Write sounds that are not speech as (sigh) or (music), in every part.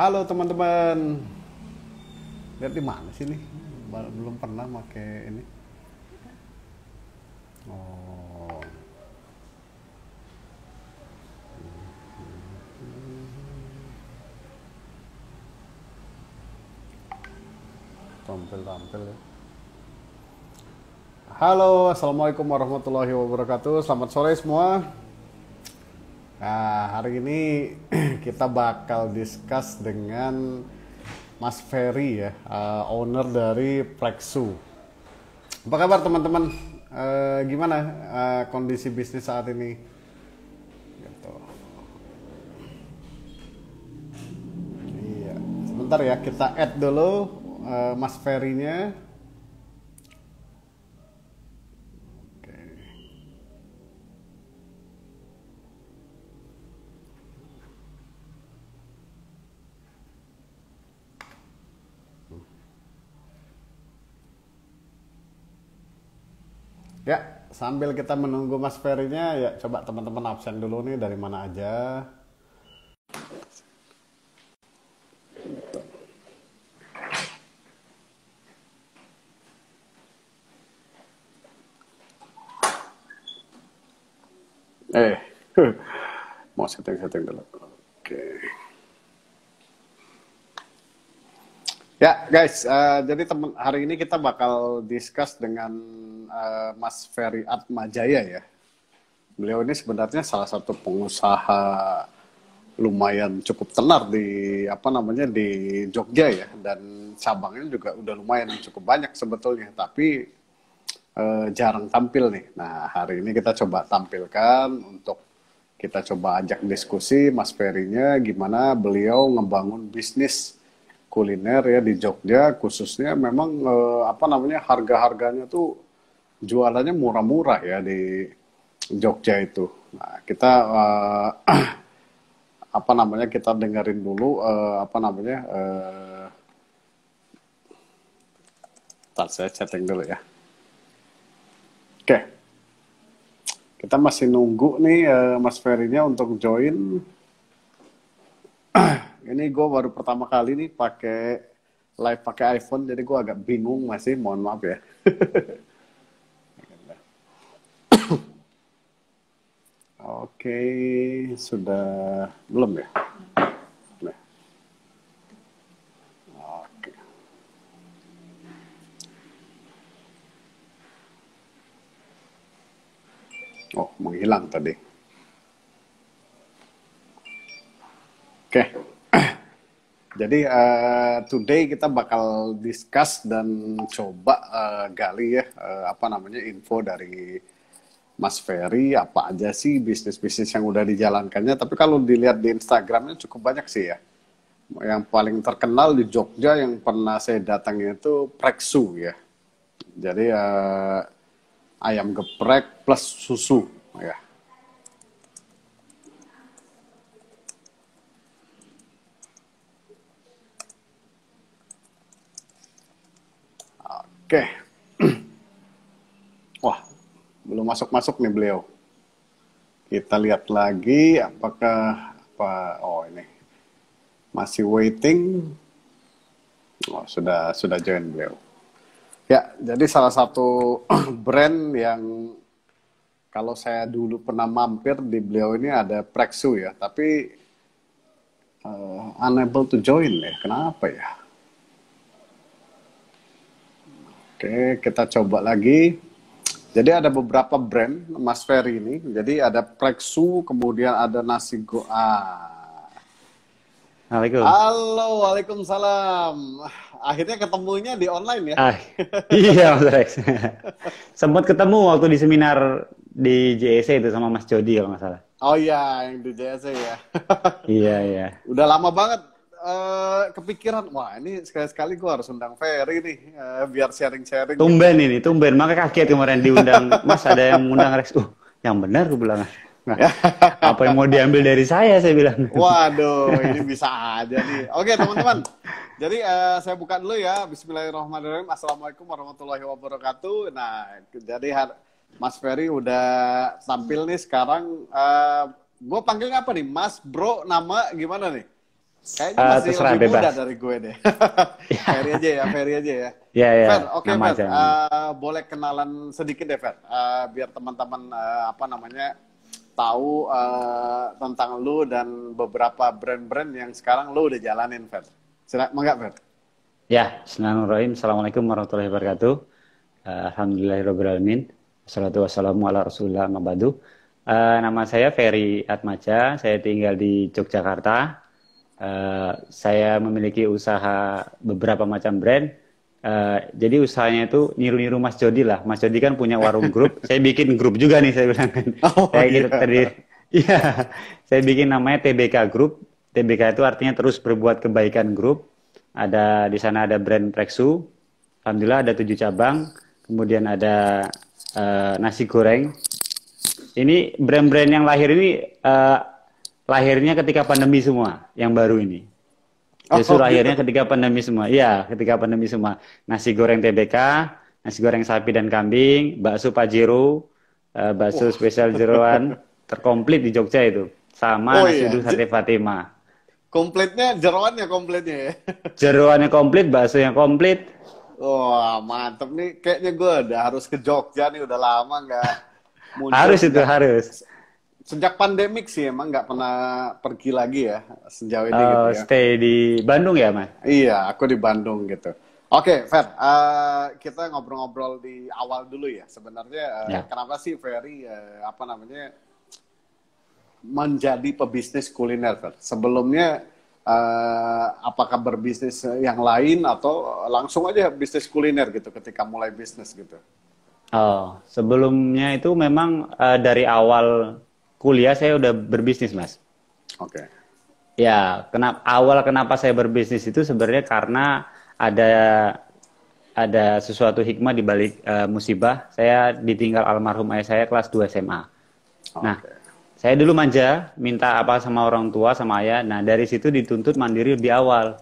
Halo teman-teman. Lihat di mana sih nih? Belum pernah pakai ini. Oh. Tampil-tampil ya. Halo, Assalamualaikum warahmatullahi wabarakatuh. Selamat sore semua. Nah, hari ini (clears throat) kita bakal discuss dengan Mas Ferry ya, uh, owner dari Plexu. Apa kabar teman-teman? Uh, gimana uh, kondisi bisnis saat ini? Gitu. Iya, sebentar ya kita add dulu uh, Mas Ferry-nya. Ya, sambil kita menunggu Mas Ferry-nya, ya coba teman-teman absen dulu nih dari mana aja. Eh, (laughs) mau setting-setting dulu. Oke. Ya, guys, uh, jadi temen, hari ini kita bakal discuss dengan uh, Mas Ferry Atmajaya ya. Beliau ini sebenarnya salah satu pengusaha lumayan cukup tenar di apa namanya di Jogja ya dan cabangnya juga udah lumayan cukup banyak sebetulnya tapi eh, jarang tampil nih. Nah hari ini kita coba tampilkan untuk kita coba ajak diskusi Mas ferry gimana beliau ngebangun bisnis kuliner ya di Jogja khususnya memang eh, apa namanya harga-harganya tuh jualannya murah-murah ya di Jogja itu. Nah, kita uh, (clears throat) apa namanya kita dengerin dulu uh, apa namanya uh, eh, tar saya chatting dulu ya. Oke. Kita masih nunggu nih uh, Mas Ferinya untuk join. (clears throat) Ini gue baru pertama kali nih pakai live pakai iPhone, jadi gue agak bingung masih. Mohon maaf ya. (laughs) Oke, sudah belum ya? Nah. Oke. Oh, menghilang tadi. Oke. (clears throat) Jadi uh, today kita bakal discuss dan coba uh, gali ya uh, apa namanya info dari Mas Ferry apa aja sih bisnis-bisnis yang udah dijalankannya tapi kalau dilihat di Instagramnya cukup banyak sih ya yang paling terkenal di Jogja yang pernah saya datangi itu Preksu ya jadi uh, ayam geprek plus susu ya oke okay belum masuk-masuk nih beliau. Kita lihat lagi apakah apa oh ini masih waiting. Oh, sudah sudah join beliau. Ya, jadi salah satu (clears throat) brand yang kalau saya dulu pernah mampir di beliau ini ada Prexu ya, tapi uh, unable to join ya. Kenapa ya? Oke, kita coba lagi. Jadi ada beberapa brand Mas Ferry ini. Jadi ada Plexu, kemudian ada nasi goa. Assalamualaikum. Halo, waalaikumsalam. Akhirnya ketemunya di online ya? Ah, iya Mas Rex. (laughs) Sempat ketemu waktu di seminar di JSC e itu sama Mas Jody kalau nggak salah. Oh iya, yang di JSC e ya. iya iya. Udah lama banget uh, kepikiran wah ini sekali-sekali gue harus undang Ferry nih uh, biar sharing-sharing. Tumben gitu. ini, tumben. Maka kaget kemarin diundang Mas ada yang mengundang Rex. Uh, yang benar gue bilang. Nah, apa yang mau diambil dari saya saya bilang. Waduh, ini bisa aja nih. Oke, teman-teman. Jadi uh, saya buka dulu ya. Bismillahirrahmanirrahim. Assalamualaikum warahmatullahi wabarakatuh. Nah, jadi Mas Ferry udah tampil nih sekarang. Uh, gue panggil apa nih? Mas, Bro, nama gimana nih? Kayaknya uh, masih terserah, lebih bebas. mudah dari gue deh. (laughs) Ferry aja ya, Ferry aja ya. Iya, iya. Fer, oke okay, Fer. Uh, boleh kenalan sedikit deh, Fer. Uh, biar teman-teman, uh, apa namanya, tahu uh, tentang lu dan beberapa brand-brand yang sekarang lu udah jalanin, Fer. Senang enggak, Fer? Ya, Bismillahirrahmanirrahim. Assalamualaikum warahmatullahi wabarakatuh. Uh, Alhamdulillahirrahmanirrahim. Assalamualaikum warahmatullahi wabarakatuh. Uh, nama saya Ferry Atmaja, saya tinggal di Yogyakarta, uh, saya memiliki usaha beberapa macam brand. Uh, jadi usahanya itu niru-niru Mas Jody lah. Mas Jody kan punya warung (laughs) grup. saya bikin grup juga nih saya bilang kan. Oh, saya iya. terdiri. (laughs) Iya. saya bikin namanya TBK Group. TBK itu artinya terus berbuat kebaikan grup. Ada di sana ada brand Preksu. Alhamdulillah ada tujuh cabang. Kemudian ada uh, nasi goreng. Ini brand-brand yang lahir ini uh, lahirnya ketika pandemi semua yang baru ini. Oh, Justru oh, gitu. lahirnya gitu. ketika pandemi semua. Iya, ketika pandemi semua. Nasi goreng TBK, nasi goreng sapi dan kambing, bakso Pajero, uh, bakso oh. spesial jeruan terkomplit di Jogja itu. Sama oh, nasi iya. sate Fatima. Komplitnya jeruannya komplitnya ya? jeruannya komplit, komplit, yang komplit. Wah, oh, mantep nih. Kayaknya gue udah harus ke Jogja nih, udah lama nggak (laughs) harus itu, harus sejak pandemik sih emang nggak pernah pergi lagi ya sejauh ini uh, gitu ya. Stay di Bandung ya, Mas? Iya, aku di Bandung gitu. Oke, okay, Fer, uh, kita ngobrol-ngobrol di awal dulu ya. Sebenarnya uh, ya. kenapa sih Ferry uh, apa namanya menjadi pebisnis kuliner, Fer? Sebelumnya uh, apakah berbisnis yang lain atau langsung aja bisnis kuliner gitu ketika mulai bisnis gitu? Oh, sebelumnya itu memang uh, dari awal kuliah saya udah berbisnis mas. Oke. Okay. Ya, kenapa awal kenapa saya berbisnis itu sebenarnya karena ada ada sesuatu hikmah di balik uh, musibah. Saya ditinggal almarhum ayah saya kelas 2 SMA. Okay. Nah, saya dulu manja, minta apa sama orang tua sama ayah. Nah, dari situ dituntut mandiri di awal.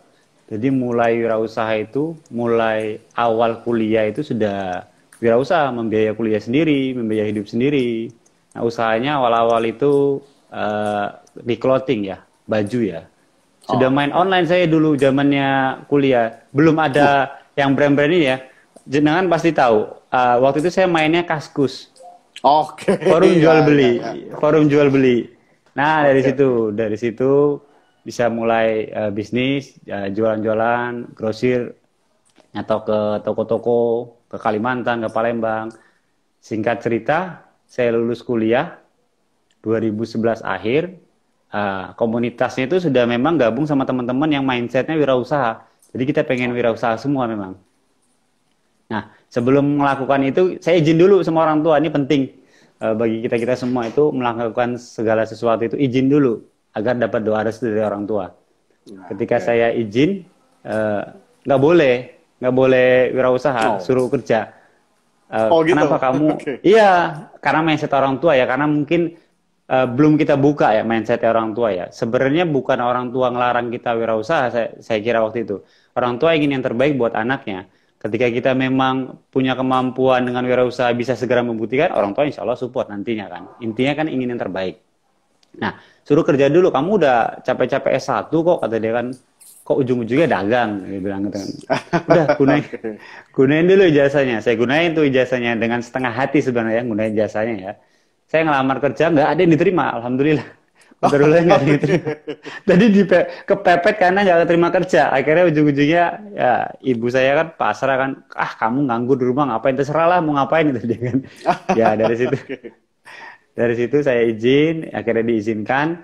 Jadi mulai wirausaha itu, mulai awal kuliah itu sudah wirausaha, membiayai kuliah sendiri, membiayai hidup sendiri. Nah, usahanya awal-awal itu uh, di clothing ya, baju ya. Sudah oh. main online saya dulu zamannya kuliah. Belum ada uh. yang brand-brand ini ya. Jenengan pasti tahu. Uh, waktu itu saya mainnya Kaskus. Oke. Okay. Forum (laughs) ya, jual ya, beli, ya, ya, forum jual beli. Nah, okay. dari situ, dari situ bisa mulai uh, bisnis uh, jualan-jualan grosir atau ke toko-toko ke Kalimantan, ke Palembang. Singkat cerita, saya lulus kuliah 2011 akhir uh, komunitasnya itu sudah memang gabung sama teman-teman yang mindsetnya wirausaha jadi kita pengen wirausaha semua memang nah sebelum melakukan itu saya izin dulu sama orang tua ini penting uh, bagi kita kita semua itu melakukan segala sesuatu itu izin dulu agar dapat doa restu dari orang tua nah, ketika saya izin eh, nggak uh, boleh nggak boleh wirausaha oh. suruh kerja Uh, oh, gitu? Kenapa kamu? (laughs) okay. Iya, karena mindset orang tua ya. Karena mungkin uh, belum kita buka ya mindset orang tua ya. Sebenarnya bukan orang tua ngelarang kita wirausaha. Saya, saya kira waktu itu orang tua ingin yang terbaik buat anaknya. Ketika kita memang punya kemampuan dengan wirausaha bisa segera membuktikan, orang tua insya Allah support nantinya kan. Intinya kan ingin yang terbaik. Nah, suruh kerja dulu. Kamu udah capek-capek S1 kok, kata dia kan kok ujung-ujungnya dagang dia bilang gitu kan. (laughs) Udah gunain gunain dulu ijazahnya. Saya gunain tuh ijazahnya dengan setengah hati sebenarnya gunain jasanya ya. Saya ngelamar kerja nggak ada yang diterima, alhamdulillah. Alhamdulillah oh. nggak diterima. Tadi (laughs) di kepepet karena nggak terima kerja. Akhirnya ujung-ujungnya ya ibu saya kan pasrah kan, ah kamu nganggur di rumah ngapain terserah lah mau ngapain itu dia kan. (laughs) ya dari situ. dari situ saya izin, akhirnya diizinkan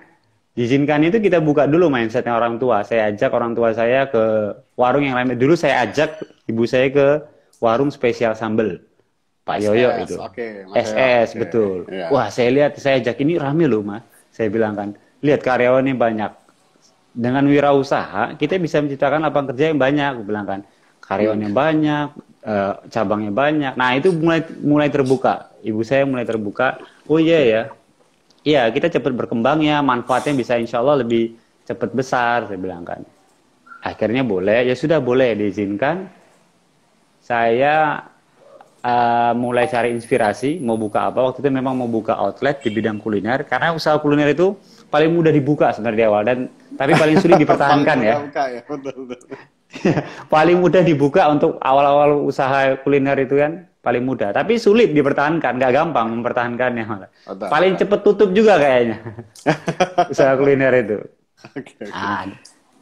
Izinkan itu kita buka dulu mindsetnya orang tua. Saya ajak orang tua saya ke warung yang lain. Dulu saya ajak ibu saya ke warung spesial sambel. Pak SS, Yoyo itu. Okay, SS, okay. betul. Yeah. Wah, saya lihat, saya ajak ini rame loh, Mas. Saya bilang kan, lihat karyawannya banyak. Dengan wirausaha, kita bisa menciptakan lapangan kerja yang banyak, aku bilang kan. Karyawannya hmm. banyak, eh, cabangnya banyak. Nah, itu mulai mulai terbuka. Ibu saya mulai terbuka. Oh iya yeah, ya, Iya, kita cepat berkembang ya manfaatnya bisa insya Allah lebih cepat besar, saya bilang kan. Akhirnya boleh, ya sudah boleh diizinkan. Saya uh, mulai cari inspirasi, mau buka apa. Waktu itu memang mau buka outlet di bidang kuliner, karena usaha kuliner itu paling mudah dibuka sebenarnya di awal dan tapi paling sulit dipertahankan ya, ya (laughs) paling mudah dibuka untuk awal-awal usaha kuliner itu kan paling mudah Tapi sulit dipertahankan, nggak gampang mempertahankannya malah. paling cepet tutup juga kayaknya (laughs) usaha kuliner itu. Nah,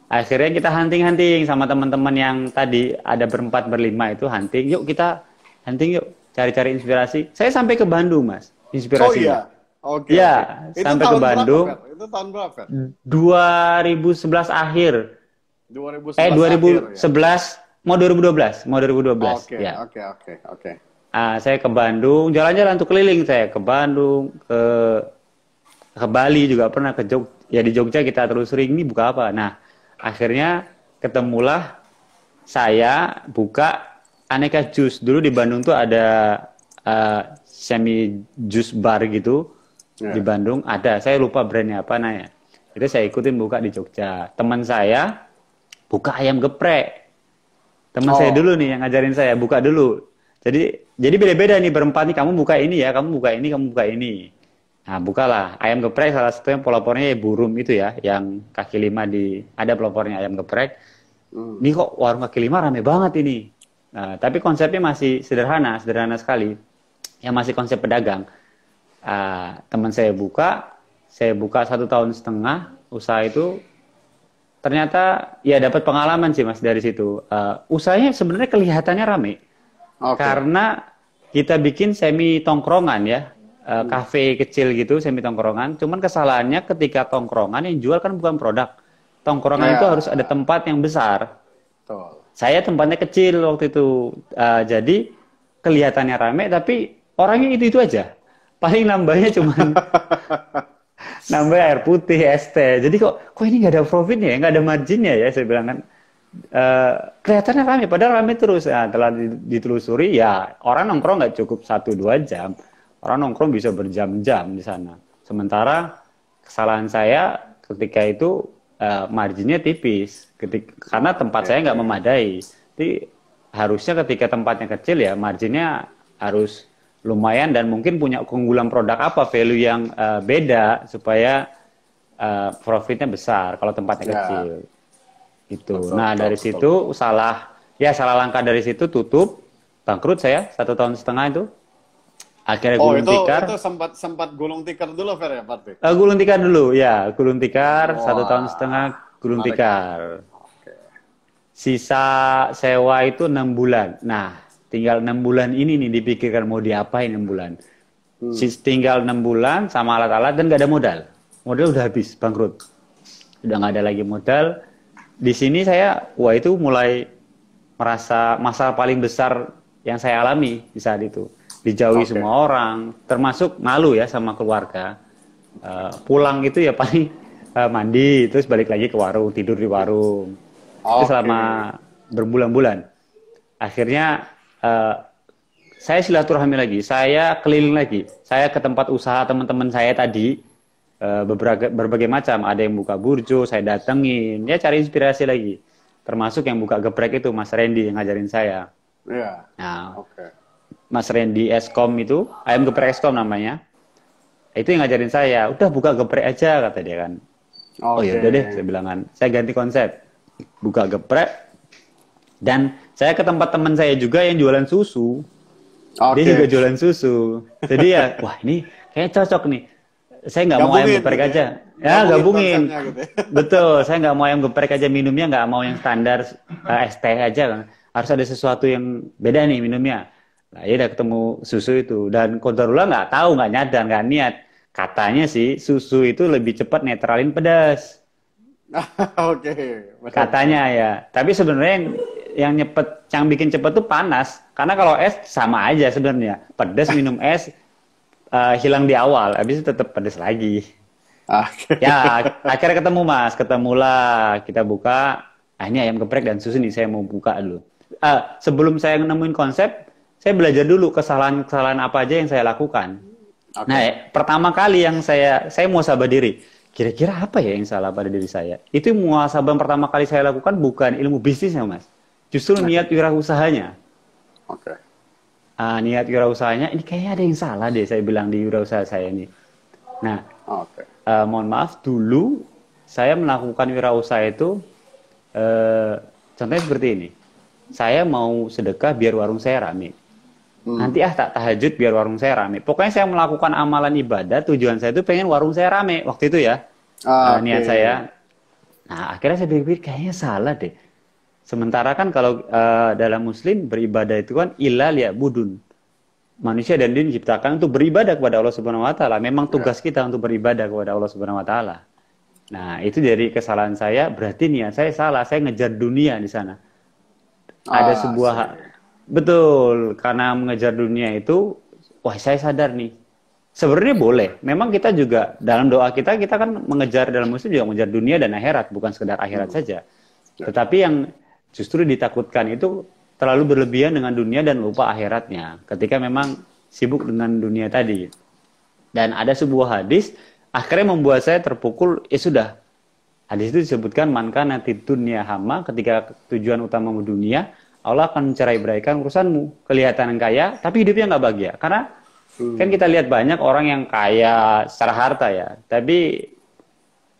akhirnya kita hunting-hunting sama teman-teman yang tadi ada berempat berlima itu hunting. Yuk kita hunting yuk cari-cari inspirasi. Saya sampai ke Bandung mas, inspirasi. Oh iya. Oke. ya, okay. sampai ke Bandung. Berapa, Itu tahun berapa? Kan? 2011 akhir. 2011 eh 2011 akhir, ya? mau 2012, mau 2012. Oke, ya. oke, oke, oke. Nah, saya ke Bandung jalan-jalan tuh keliling saya ke Bandung ke ke Bali juga pernah ke Jog ya di Jogja kita terus sering nih buka apa nah akhirnya ketemulah saya buka aneka jus dulu di Bandung tuh ada uh, semi jus bar gitu yeah. di Bandung ada saya lupa brandnya apa nanya itu saya ikutin buka di Jogja teman saya buka ayam geprek teman oh. saya dulu nih yang ngajarin saya buka dulu jadi jadi beda-beda nih berempat nih kamu buka ini ya, kamu buka ini, kamu buka ini. Nah, bukalah ayam geprek salah satu yang pelopornya ya burum itu ya, yang kaki lima di ada pelopornya ayam geprek. Hmm. Ini kok warung kaki lima rame banget ini. Nah, tapi konsepnya masih sederhana, sederhana sekali. yang masih konsep pedagang. Uh, teman saya buka, saya buka satu tahun setengah usaha itu. Ternyata ya dapat pengalaman sih mas dari situ. Uh, usahanya sebenarnya kelihatannya rame, Okay. Karena kita bikin semi tongkrongan ya, uh, kafe kecil gitu semi tongkrongan. Cuman kesalahannya ketika tongkrongan yang jual kan bukan produk. Tongkrongan yeah. itu harus ada tempat yang besar. Betul. Saya tempatnya kecil waktu itu, uh, jadi kelihatannya rame tapi orangnya itu itu aja. Paling nambahnya cuman (laughs) nambah air putih, es teh. Jadi kok kok ini nggak ada profitnya ya? nggak ada marginnya ya saya bilang kan. Uh, eh, kelihatannya rame, padahal rame terus. ya. telah ditelusuri, ya orang nongkrong nggak cukup satu dua jam. Orang nongkrong bisa berjam-jam di sana. Sementara kesalahan saya ketika itu uh, marginnya tipis, ketika, karena tempat saya nggak memadai. Jadi harusnya ketika tempatnya kecil ya marginnya harus lumayan dan mungkin punya keunggulan produk apa value yang uh, beda supaya uh, profitnya besar kalau tempatnya ya. kecil Gitu. Masa, nah, dari betul, situ betul. salah ya salah langkah dari situ tutup, bangkrut saya satu tahun setengah itu. Akhirnya oh, gulung itu, tikar. itu sempat sempat gulung tikar dulu Fer ya Pak. Uh, gulung tikar dulu, ya. Gulung tikar Wah, satu tahun setengah gulung Marik. tikar. Okay. Sisa sewa itu enam bulan. Nah, tinggal enam bulan ini nih dipikirkan mau diapain enam bulan. Hmm. Tinggal enam bulan sama alat-alat dan gak ada modal. Modal udah habis, bangkrut. Udah gak ada lagi modal di sini saya wah itu mulai merasa masalah paling besar yang saya alami di saat itu dijauhi okay. semua orang termasuk malu ya sama keluarga uh, pulang itu ya paling uh, mandi terus balik lagi ke warung tidur di warung okay. itu selama berbulan-bulan akhirnya uh, saya silaturahmi lagi saya keliling lagi saya ke tempat usaha teman-teman saya tadi Eh, berbagai, berbagai macam. Ada yang buka burjo, saya datengin. Ya cari inspirasi lagi. Termasuk yang buka geprek itu Mas Randy yang ngajarin saya. Iya. Yeah. Nah, okay. Mas Randy Eskom itu, ayam geprek Eskom namanya. Itu yang ngajarin saya. Udah buka geprek aja kata dia kan. Okay. Oh iya udah deh, saya bilang kan. Saya ganti konsep. Buka geprek dan saya ke tempat teman saya juga yang jualan susu. Okay. Dia juga jualan susu. Jadi ya, (laughs) wah ini kayak cocok nih saya nggak mau ayam geprek gitu ya? aja. Ya, gitu ya gabungin. (laughs) Gitu. Betul, saya nggak mau ayam geprek aja minumnya, nggak mau yang standar uh, es teh aja kan. Harus ada sesuatu yang beda nih minumnya. Nah, ya udah ketemu susu itu dan Kodarullah nggak tahu, nggak nyadar, nggak niat. Katanya sih susu itu lebih cepat netralin pedas. (laughs) Oke. Okay, Katanya ya. Tapi sebenarnya yang yang nyepet, yang bikin cepet tuh panas. Karena kalau es sama aja sebenarnya. Pedas minum es uh, hilang di awal, habis itu tetap pedes lagi. Ah. ya, (laughs) akhirnya ketemu Mas, ketemulah kita buka. Ah ini ayam geprek dan susu nih saya mau buka dulu. Uh, sebelum saya nemuin konsep, saya belajar dulu kesalahan-kesalahan apa aja yang saya lakukan. Okay. Nah, ya, pertama kali yang saya saya mau sabar diri, kira-kira apa ya yang salah pada diri saya? Itu muasabah yang pertama kali saya lakukan bukan ilmu bisnisnya, Mas. Justru nah. niat wirausahanya. usahanya. Oke. Okay uh, niat wirausahanya ini kayaknya ada yang salah deh saya bilang di wirausaha saya ini. Nah, okay. uh, eh, mohon maaf dulu saya melakukan wirausaha itu uh, contohnya seperti ini. Saya mau sedekah biar warung saya rame. Hmm. Nanti ah tak tahajud biar warung saya rame. Pokoknya saya melakukan amalan ibadah tujuan saya itu pengen warung saya rame waktu itu ya. Ah, uh, niat saya. Nah, akhirnya saya pikir kayaknya salah deh Sementara kan kalau uh, dalam Muslim beribadah itu kan ilal ya budun. Manusia dan din diciptakan untuk beribadah kepada Allah Subhanahu Wa Taala. Memang tugas kita untuk beribadah kepada Allah Subhanahu Wa Taala. Nah itu jadi kesalahan saya. Berarti nih ya saya salah. Saya ngejar dunia di sana. Ada ah, sebuah saya. betul karena mengejar dunia itu. Wah saya sadar nih. Sebenarnya boleh. Memang kita juga dalam doa kita kita kan mengejar dalam muslim juga mengejar dunia dan akhirat bukan sekedar akhirat hmm. saja. Tetapi yang justru ditakutkan itu terlalu berlebihan dengan dunia dan lupa akhiratnya ketika memang sibuk dengan dunia tadi dan ada sebuah hadis akhirnya membuat saya terpukul ya sudah hadis itu disebutkan nanti dunia hama ketika tujuan utamamu dunia Allah akan mencerai beraikan urusanmu kelihatan kaya tapi hidupnya nggak bahagia karena hmm. kan kita lihat banyak orang yang kaya secara harta ya tapi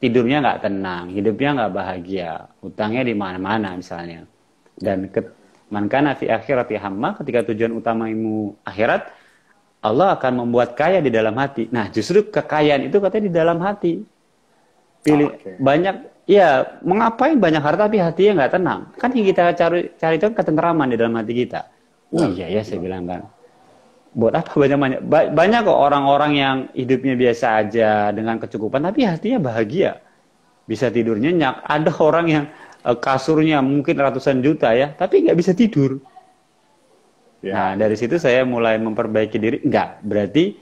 tidurnya nggak tenang, hidupnya nggak bahagia, utangnya di mana-mana misalnya. Dan ke, mankana fi akhirati hamma ketika tujuan utamamu akhirat, Allah akan membuat kaya di dalam hati. Nah, justru kekayaan itu katanya di dalam hati. Pilih oh, ah, okay. banyak Iya, mengapa banyak harta tapi hatinya nggak tenang? Kan yang kita cari cari itu kan ketentraman di dalam hati kita. Oh iya ya, saya bilang kan buat apa banyak banyak banyak kok orang-orang yang hidupnya biasa aja dengan kecukupan tapi hatinya bahagia bisa tidur nyenyak ada orang yang eh, kasurnya mungkin ratusan juta ya tapi nggak bisa tidur ya. nah dari situ saya mulai memperbaiki diri nggak berarti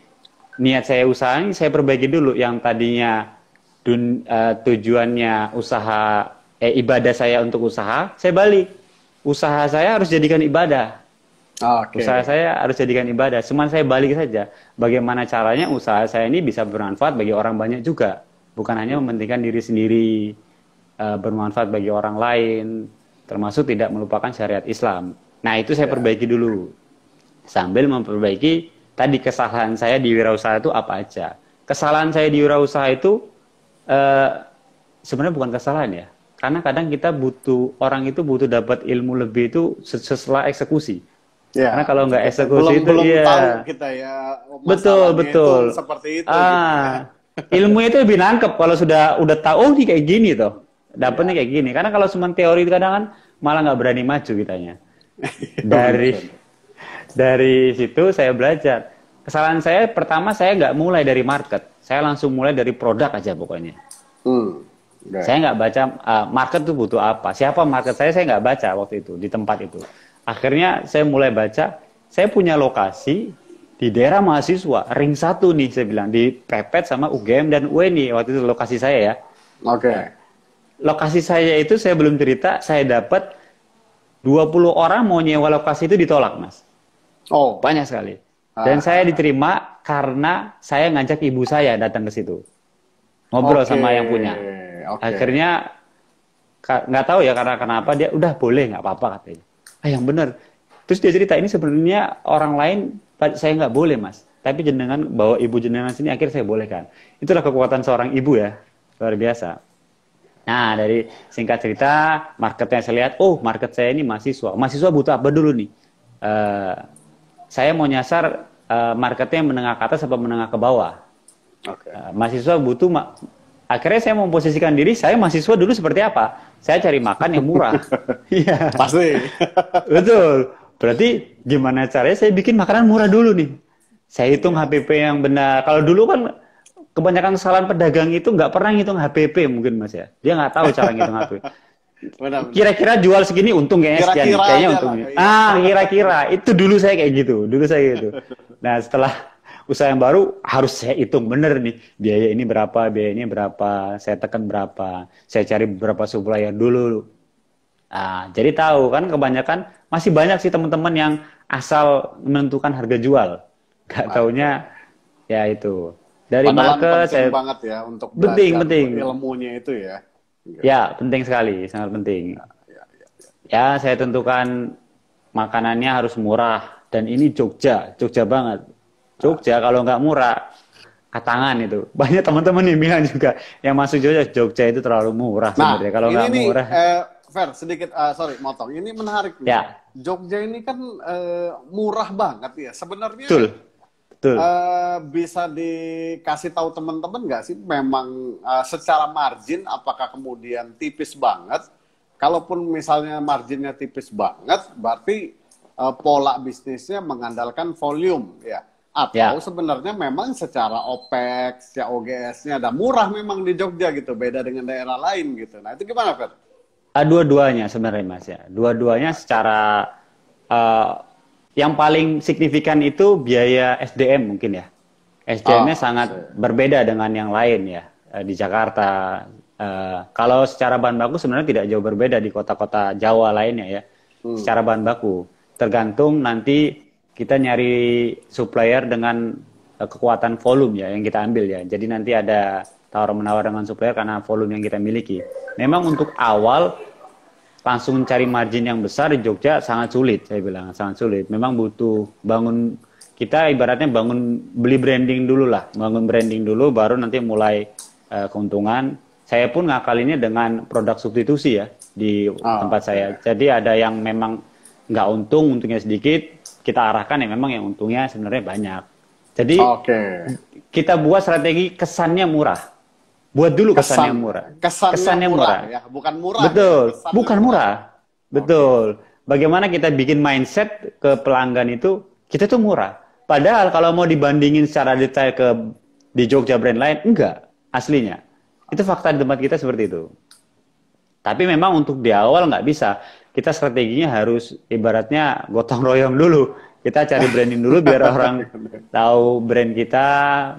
niat saya usaha saya perbaiki dulu yang tadinya dun, uh, tujuannya usaha eh, ibadah saya untuk usaha saya balik usaha saya harus jadikan ibadah Okay. Usaha saya harus jadikan ibadah. Cuman saya balik saja, bagaimana caranya usaha saya ini bisa bermanfaat bagi orang banyak juga, bukan hanya mementingkan diri sendiri, eh, bermanfaat bagi orang lain, termasuk tidak melupakan syariat Islam. Nah itu saya ya. perbaiki dulu, sambil memperbaiki tadi kesalahan saya di wirausaha itu apa aja. Kesalahan saya di wirausaha itu eh, sebenarnya bukan kesalahan ya, karena kadang kita butuh orang itu butuh dapat ilmu lebih itu setelah eksekusi Ya, Karena kalau nggak eksekusi belum, itu belum ya. tahu kita ya. Betul, betul. Itu seperti itu. Ah, gitu ya. ilmu itu lebih nangkep kalau sudah udah tahu oh, nih kayak gini tuh. dapetnya ya. kayak gini. Karena kalau cuma teori itu kadang kan malah nggak berani maju kitanya. (laughs) Iya, dari dari situ saya belajar. Kesalahan saya pertama saya nggak mulai dari market. Saya langsung mulai dari produk aja pokoknya. Hmm. Right. Saya nggak baca uh, market tuh butuh apa. Siapa market saya saya nggak baca waktu itu di tempat itu Akhirnya saya mulai baca, saya punya lokasi di daerah mahasiswa, ring satu nih saya bilang, di Pepet sama UGM dan UNI, e waktu itu lokasi saya ya. Oke. Okay. Lokasi saya itu saya belum cerita, saya dapat 20 orang mau nyewa lokasi itu ditolak, Mas. Oh. Banyak sekali. Ah. Dan ah. saya diterima karena saya ngajak ibu saya datang ke situ. Ngobrol okay. sama yang punya. Okay. Akhirnya nggak tahu ya karena kenapa dia udah boleh nggak apa-apa katanya ah yang benar terus dia cerita ini sebenarnya orang lain saya nggak boleh mas tapi jenengan bawa ibu jenengan sini akhirnya saya bolehkan itulah kekuatan seorang ibu ya luar biasa nah dari singkat cerita marketnya saya lihat oh market saya ini mahasiswa mahasiswa butuh apa dulu nih uh, saya mau nyasar uh, marketnya menengah ke atas atau menengah ke bawah okay. uh, eh, mahasiswa butuh ma akhirnya saya memposisikan diri saya mahasiswa dulu seperti apa saya cari makan yang murah. (laughs) Iya. Pasti. (laughs) Betul. Berarti gimana caranya saya bikin makanan murah dulu nih. Saya hitung HPP yang benar. Kalau dulu kan kebanyakan kesalahan pedagang itu nggak pernah ngitung HPP mungkin mas ya. Dia nggak tahu cara ngitung HPP. Kira-kira jual segini untung kayaknya kira -kira sekian, kayaknya untungnya. Ah, gitu. kira-kira itu dulu saya kayak gitu, dulu saya gitu. (laughs) Nah setelah usaha yang baru harus saya hitung benar nih biaya ini berapa biaya ini berapa saya tekan berapa saya cari berapa supplier dulu nah, jadi tahu kan kebanyakan masih banyak sih teman-teman yang asal menentukan harga jual gak taunya ya itu dari Padahal market saya banget ya untuk penting penting ilmunya itu ya gitu. ya penting sekali sangat penting ya, ya, ya, ya saya tentukan makanannya harus murah dan ini Jogja Jogja banget Jogja kalau nggak murah katangan itu banyak teman-teman yang bilang juga yang masuk Jogja Jogja itu terlalu murah nah, sebenarnya kalau nggak murah nih, eh, Fer sedikit uh, sorry motong ini menarik nih. Ya. Jogja ini kan uh, murah banget ya sebenarnya Betul. Betul. Uh, bisa dikasih tahu teman-teman nggak sih memang uh, secara margin apakah kemudian tipis banget? Kalaupun misalnya marginnya tipis banget, berarti uh, pola bisnisnya mengandalkan volume ya atau ya. sebenarnya memang secara OPEX, ya OGS-nya ada murah memang di Jogja gitu, beda dengan daerah lain gitu. Nah itu gimana Fer? Ah, dua-duanya sebenarnya Mas ya. Dua-duanya secara uh, yang paling signifikan itu biaya SDM mungkin ya. SDM-nya oh, sangat see. berbeda dengan yang lain ya eh, di Jakarta. Uh, kalau secara bahan baku sebenarnya tidak jauh berbeda di kota-kota Jawa lainnya ya. Hmm. Secara bahan baku tergantung nanti kita nyari supplier dengan eh, kekuatan volume ya yang kita ambil ya. Jadi nanti ada tawar menawar dengan supplier karena volume yang kita miliki. Memang untuk awal langsung cari margin yang besar di Jogja sangat sulit saya bilang sangat sulit. Memang butuh bangun kita ibaratnya bangun beli branding dulu lah, bangun branding dulu baru nanti mulai uh, keuntungan. Saya pun ngakalinnya dengan produk substitusi ya di oh, tempat saya. Jadi ada yang memang nggak untung, untungnya sedikit, kita arahkan ya memang yang untungnya sebenarnya banyak. Jadi okay. kita buat strategi kesannya murah. Buat dulu Kesan, kesannya murah. Kesannya, kesannya murah, murah. Ya, bukan murah. Betul, ya, bukan murah. murah. Betul. Okay. Bagaimana kita bikin mindset ke pelanggan itu kita tuh murah. Padahal kalau mau dibandingin secara detail ke di Jogja brand lain enggak aslinya. Itu fakta di tempat kita seperti itu. Tapi memang untuk di awal nggak bisa kita strateginya harus ibaratnya gotong royong dulu. Kita cari branding dulu biar (laughs) orang tahu brand kita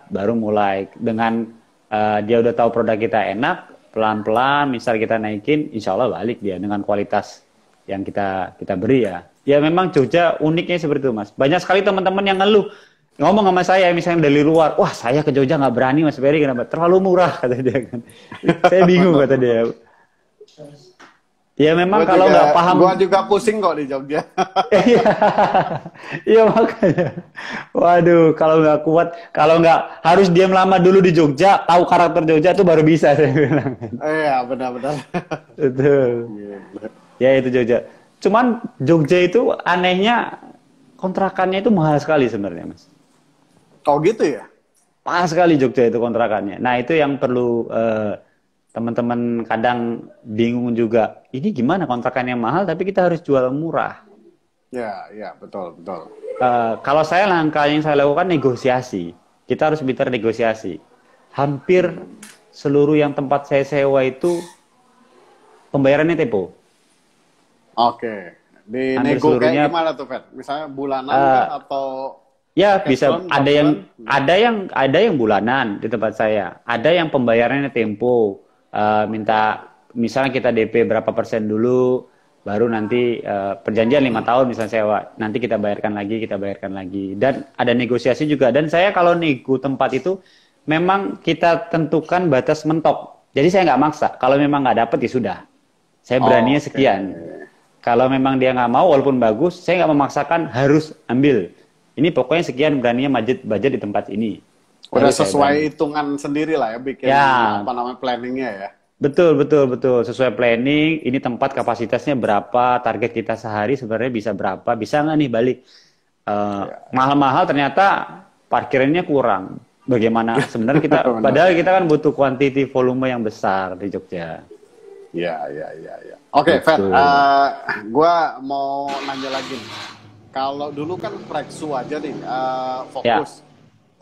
baru mulai. Dengan uh, dia udah tahu produk kita enak, pelan-pelan misal kita naikin, insya Allah balik dia dengan kualitas yang kita kita beri ya. Ya memang Jogja uniknya seperti itu mas. Banyak sekali teman-teman yang ngeluh ngomong sama saya misalnya dari luar, wah saya ke Jogja nggak berani Mas Ferry kenapa? Terlalu murah (laughs) kata dia kan. saya bingung kata dia. Ya memang gua kalau nggak paham. Gua juga pusing kok di Jogja. (laughs) Iya, iya makanya. Waduh, kalau nggak kuat, kalau nggak harus diam lama dulu di Jogja, tahu karakter Jogja tuh baru bisa saya bilang. Iya benar-benar. Itu, Ya itu Jogja. Cuman Jogja itu anehnya kontrakannya itu mahal sekali sebenarnya mas. Oh gitu ya? Pas sekali Jogja itu kontrakannya. Nah itu yang perlu. Uh, teman-teman kadang bingung juga ini gimana kontrakannya mahal tapi kita harus jual murah ya ya betul betul uh, kalau saya langkah yang saya lakukan negosiasi kita harus pintar negosiasi hampir seluruh yang tempat saya sewa itu pembayarannya tempo oke di hampir nego kayak gimana tuh misalnya bulanan uh, kan, atau ya bisa ada yang ada yang ada yang bulanan di tempat saya ada yang pembayarannya tempo Eh, minta misalnya kita DP berapa persen dulu baru nanti uh, perjanjian lima tahun misalnya sewa nanti kita bayarkan lagi kita bayarkan lagi dan ada negosiasi juga dan saya kalau nego tempat itu memang kita tentukan batas mentok jadi saya nggak maksa kalau memang nggak dapet ya sudah saya berani oh, okay. sekian kalau memang dia nggak mau walaupun bagus saya nggak memaksakan harus ambil ini pokoknya sekian beraninya budget budget di tempat ini Udah Jadi sesuai hitungan sendiri lah ya bikin ya, ya. apa namanya planningnya ya. Betul, betul, betul. Sesuai planning, ini tempat kapasitasnya berapa, target kita sehari sebenarnya bisa berapa, bisa nggak nih balik? Eh, ya. Mahal-mahal uh, ya. ternyata parkirannya kurang. Bagaimana (laughs) sebenarnya kita, padahal kita kan butuh kuantiti volume yang besar di Jogja. Ya, ya, ya, ya. Oke, okay, Fet, uh, gue mau nanya lagi. Kalau dulu kan preksu aja nih, uh, fokus. Ya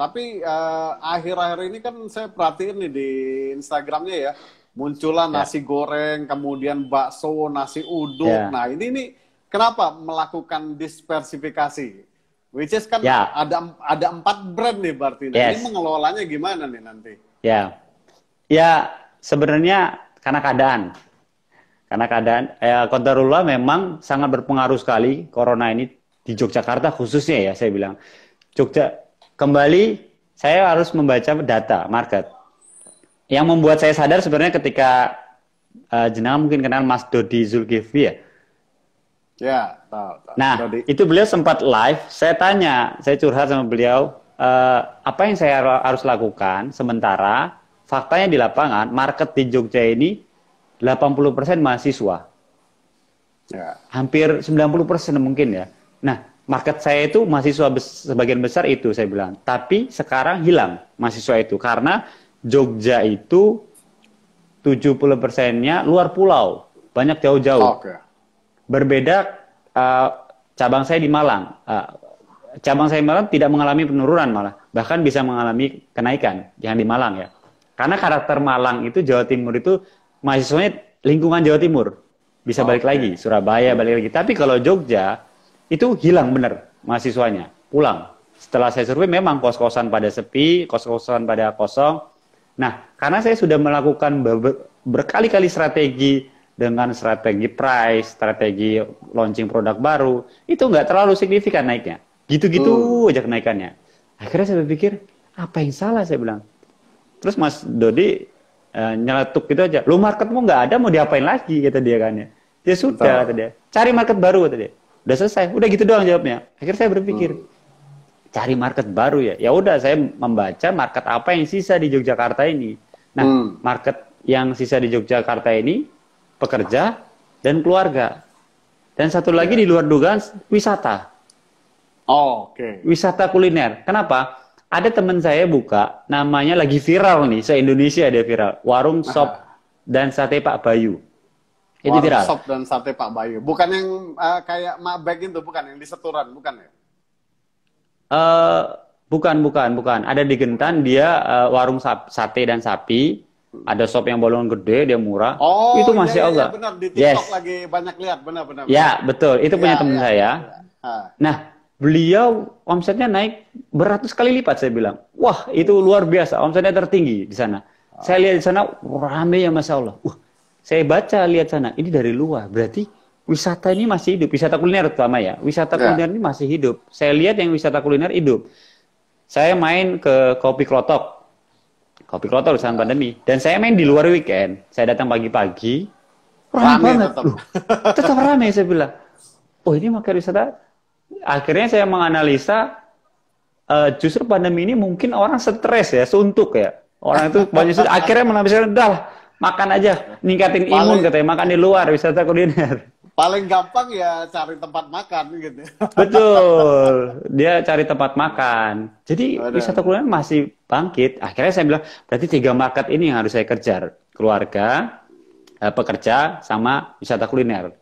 tapi eh, akhir-akhir uh, ini kan saya perhatiin nih di Instagramnya ya munculan ya. nasi goreng, kemudian bakso, nasi uduk. Ya. Nah ini nih kenapa melakukan dispersifikasi? Which is kan ya. ada ada empat brand nih berarti. Nah, yes. Ini mengelolanya gimana nih nanti? Ya, ya sebenarnya karena keadaan, karena keadaan eh, Kontarula memang sangat berpengaruh sekali corona ini di Yogyakarta khususnya ya saya bilang. Jogja kembali saya harus membaca data market. Yang membuat saya sadar sebenarnya ketika uh, eh, jenang mungkin kenal Mas Dodi Zulkifli ya. Ya, tahu. tahu. Nah, Dodi. itu beliau sempat live. Saya tanya, saya curhat sama beliau, uh, apa yang saya harus lakukan sementara faktanya di lapangan market di Jogja ini 80% mahasiswa. Ya. Hampir 90% mungkin ya. Nah, market saya itu mahasiswa bes sebagian besar itu saya bilang. Tapi sekarang hilang mahasiswa itu karena Jogja itu 70 persennya luar pulau, banyak jauh-jauh. Okay. Berbeda uh, cabang saya di Malang. Uh, cabang saya di Malang tidak mengalami penurunan malah, bahkan bisa mengalami kenaikan yang di Malang ya. Karena karakter Malang itu Jawa Timur itu mahasiswanya lingkungan Jawa Timur. Bisa okay. balik lagi Surabaya, balik lagi. Tapi kalau Jogja itu hilang benar mahasiswanya pulang setelah saya survei memang kos-kosan pada sepi kos-kosan pada kosong nah karena saya sudah melakukan ber berkali-kali strategi dengan strategi price strategi launching produk baru itu nggak terlalu signifikan naiknya gitu-gitu uh. aja kenaikannya akhirnya saya berpikir apa yang salah saya bilang terus Mas Dodi uh, nyeletuk gitu aja lu marketmu nggak ada mau diapain lagi kata dia kan ya ya sudah kata dia cari market baru kata dia udah selesai udah gitu doang jawabnya akhirnya saya berpikir hmm. cari market baru ya ya udah saya membaca market apa yang sisa di Yogyakarta ini nah hmm. market yang sisa di Yogyakarta ini pekerja dan keluarga dan satu lagi iya. di luar dugaan wisata oh, oke okay. wisata kuliner kenapa ada teman saya buka namanya lagi viral nih se Indonesia dia viral warung sop dan sate Pak Bayu itu viral. Sop dan sate Pak Bayu. Bukan yang uh, kayak bag itu, bukan yang di seturan, bukan ya? Uh, bukan, bukan, bukan. Ada di Gentan dia uh, warung sap, sate dan sapi. Ada sop yang bolongan gede, dia murah. Oh, itu masih iya, Allah. Iya, benar di TikTok yes. lagi banyak lihat, benar, benar. Ya, benar. Ya, betul. Itu punya ya, teman ya, saya. Ya. ya. Nah, beliau omsetnya naik beratus kali lipat saya bilang. Wah, itu oh. luar biasa. Omsetnya tertinggi di sana. Oh. Saya ah. lihat di sana rame ya Masya Allah. Wah, saya baca lihat sana ini dari luar berarti wisata ini masih hidup wisata kuliner terutama ya wisata ya. kuliner ini masih hidup saya lihat yang wisata kuliner hidup saya main ke kopi klotok kopi klotok saat pandemi dan saya main di luar weekend saya datang pagi-pagi ramai banget tetap. Loh, tetap ramai saya bilang oh ini makai wisata akhirnya saya menganalisa uh, justru pandemi ini mungkin orang stres ya suntuk ya orang itu banyak akhirnya menganalisa dah makan aja ningkatin paling, imun katanya makan di luar wisata kuliner paling gampang ya cari tempat makan gitu betul dia cari tempat makan jadi Badan. wisata kuliner masih bangkit akhirnya saya bilang berarti tiga market ini yang harus saya kejar keluarga eh, pekerja sama wisata kuliner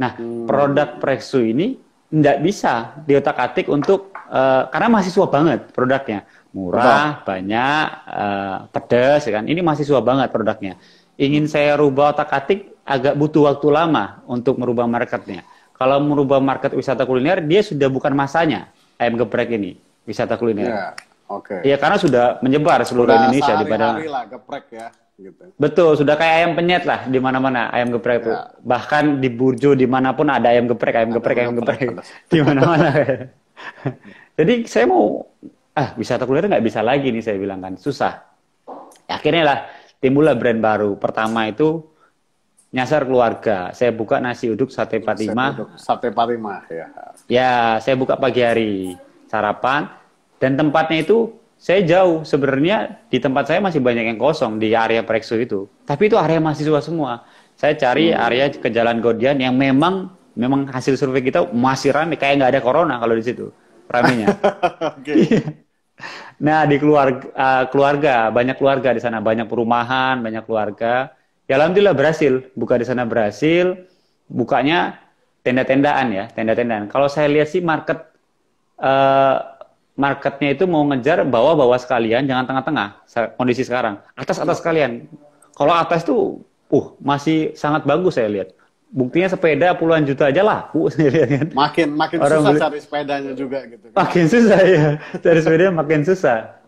nah hmm. produk preksu ini tidak bisa diotak atik untuk uh, karena mahasiswa banget produknya murah, Betul. banyak, uh, pedas, ya kan. Ini mahasiswa banget produknya ingin saya rubah otak atik agak butuh waktu lama untuk merubah marketnya. Kalau merubah market wisata kuliner, dia sudah bukan masanya ayam geprek ini wisata kuliner. Ya, oke. Okay. Iya karena sudah menyebar seluruh sudah Indonesia di mana. geprek ya. Gitu. Betul, sudah kayak ayam penyet lah di mana-mana ayam geprek ya. Bahkan di burjo dimanapun ada ayam geprek, ayam ada geprek, ayam geprek, geprek. (laughs) di mana-mana. Jadi saya mau ah wisata kuliner nggak bisa lagi nih saya bilang kan susah. Ya, akhirnya lah timbullah brand baru. Pertama itu nyasar keluarga. Saya buka nasi uduk sate patima. Sate patima. ya. Ya, saya buka pagi hari sarapan dan tempatnya itu saya jauh sebenarnya di tempat saya masih banyak yang kosong di area Preksu itu. Tapi itu area mahasiswa semua. Saya cari hmm. area ke Jalan Godian yang memang memang hasil survei kita masih ramai kayak nggak ada corona kalau di situ ramenya. (laughs) okay. Iya. Nah, di keluarga, uh, eh, keluarga, banyak keluarga di sana, banyak perumahan, banyak keluarga. Ya alhamdulillah berhasil, buka di sana berhasil. Bukanya tenda-tendaan ya, tenda-tendaan. Kalau saya lihat sih market uh, marketnya itu mau ngejar bawah-bawah sekalian, jangan tengah-tengah kondisi sekarang. Atas-atas sekalian. Kalau atas tuh uh masih sangat bagus saya lihat buktinya sepeda puluhan juta aja laku sendirian (laughs) Makin makin Orang susah beli... cari sepedanya juga gitu. Makin susah ya. Cari sepeda makin susah.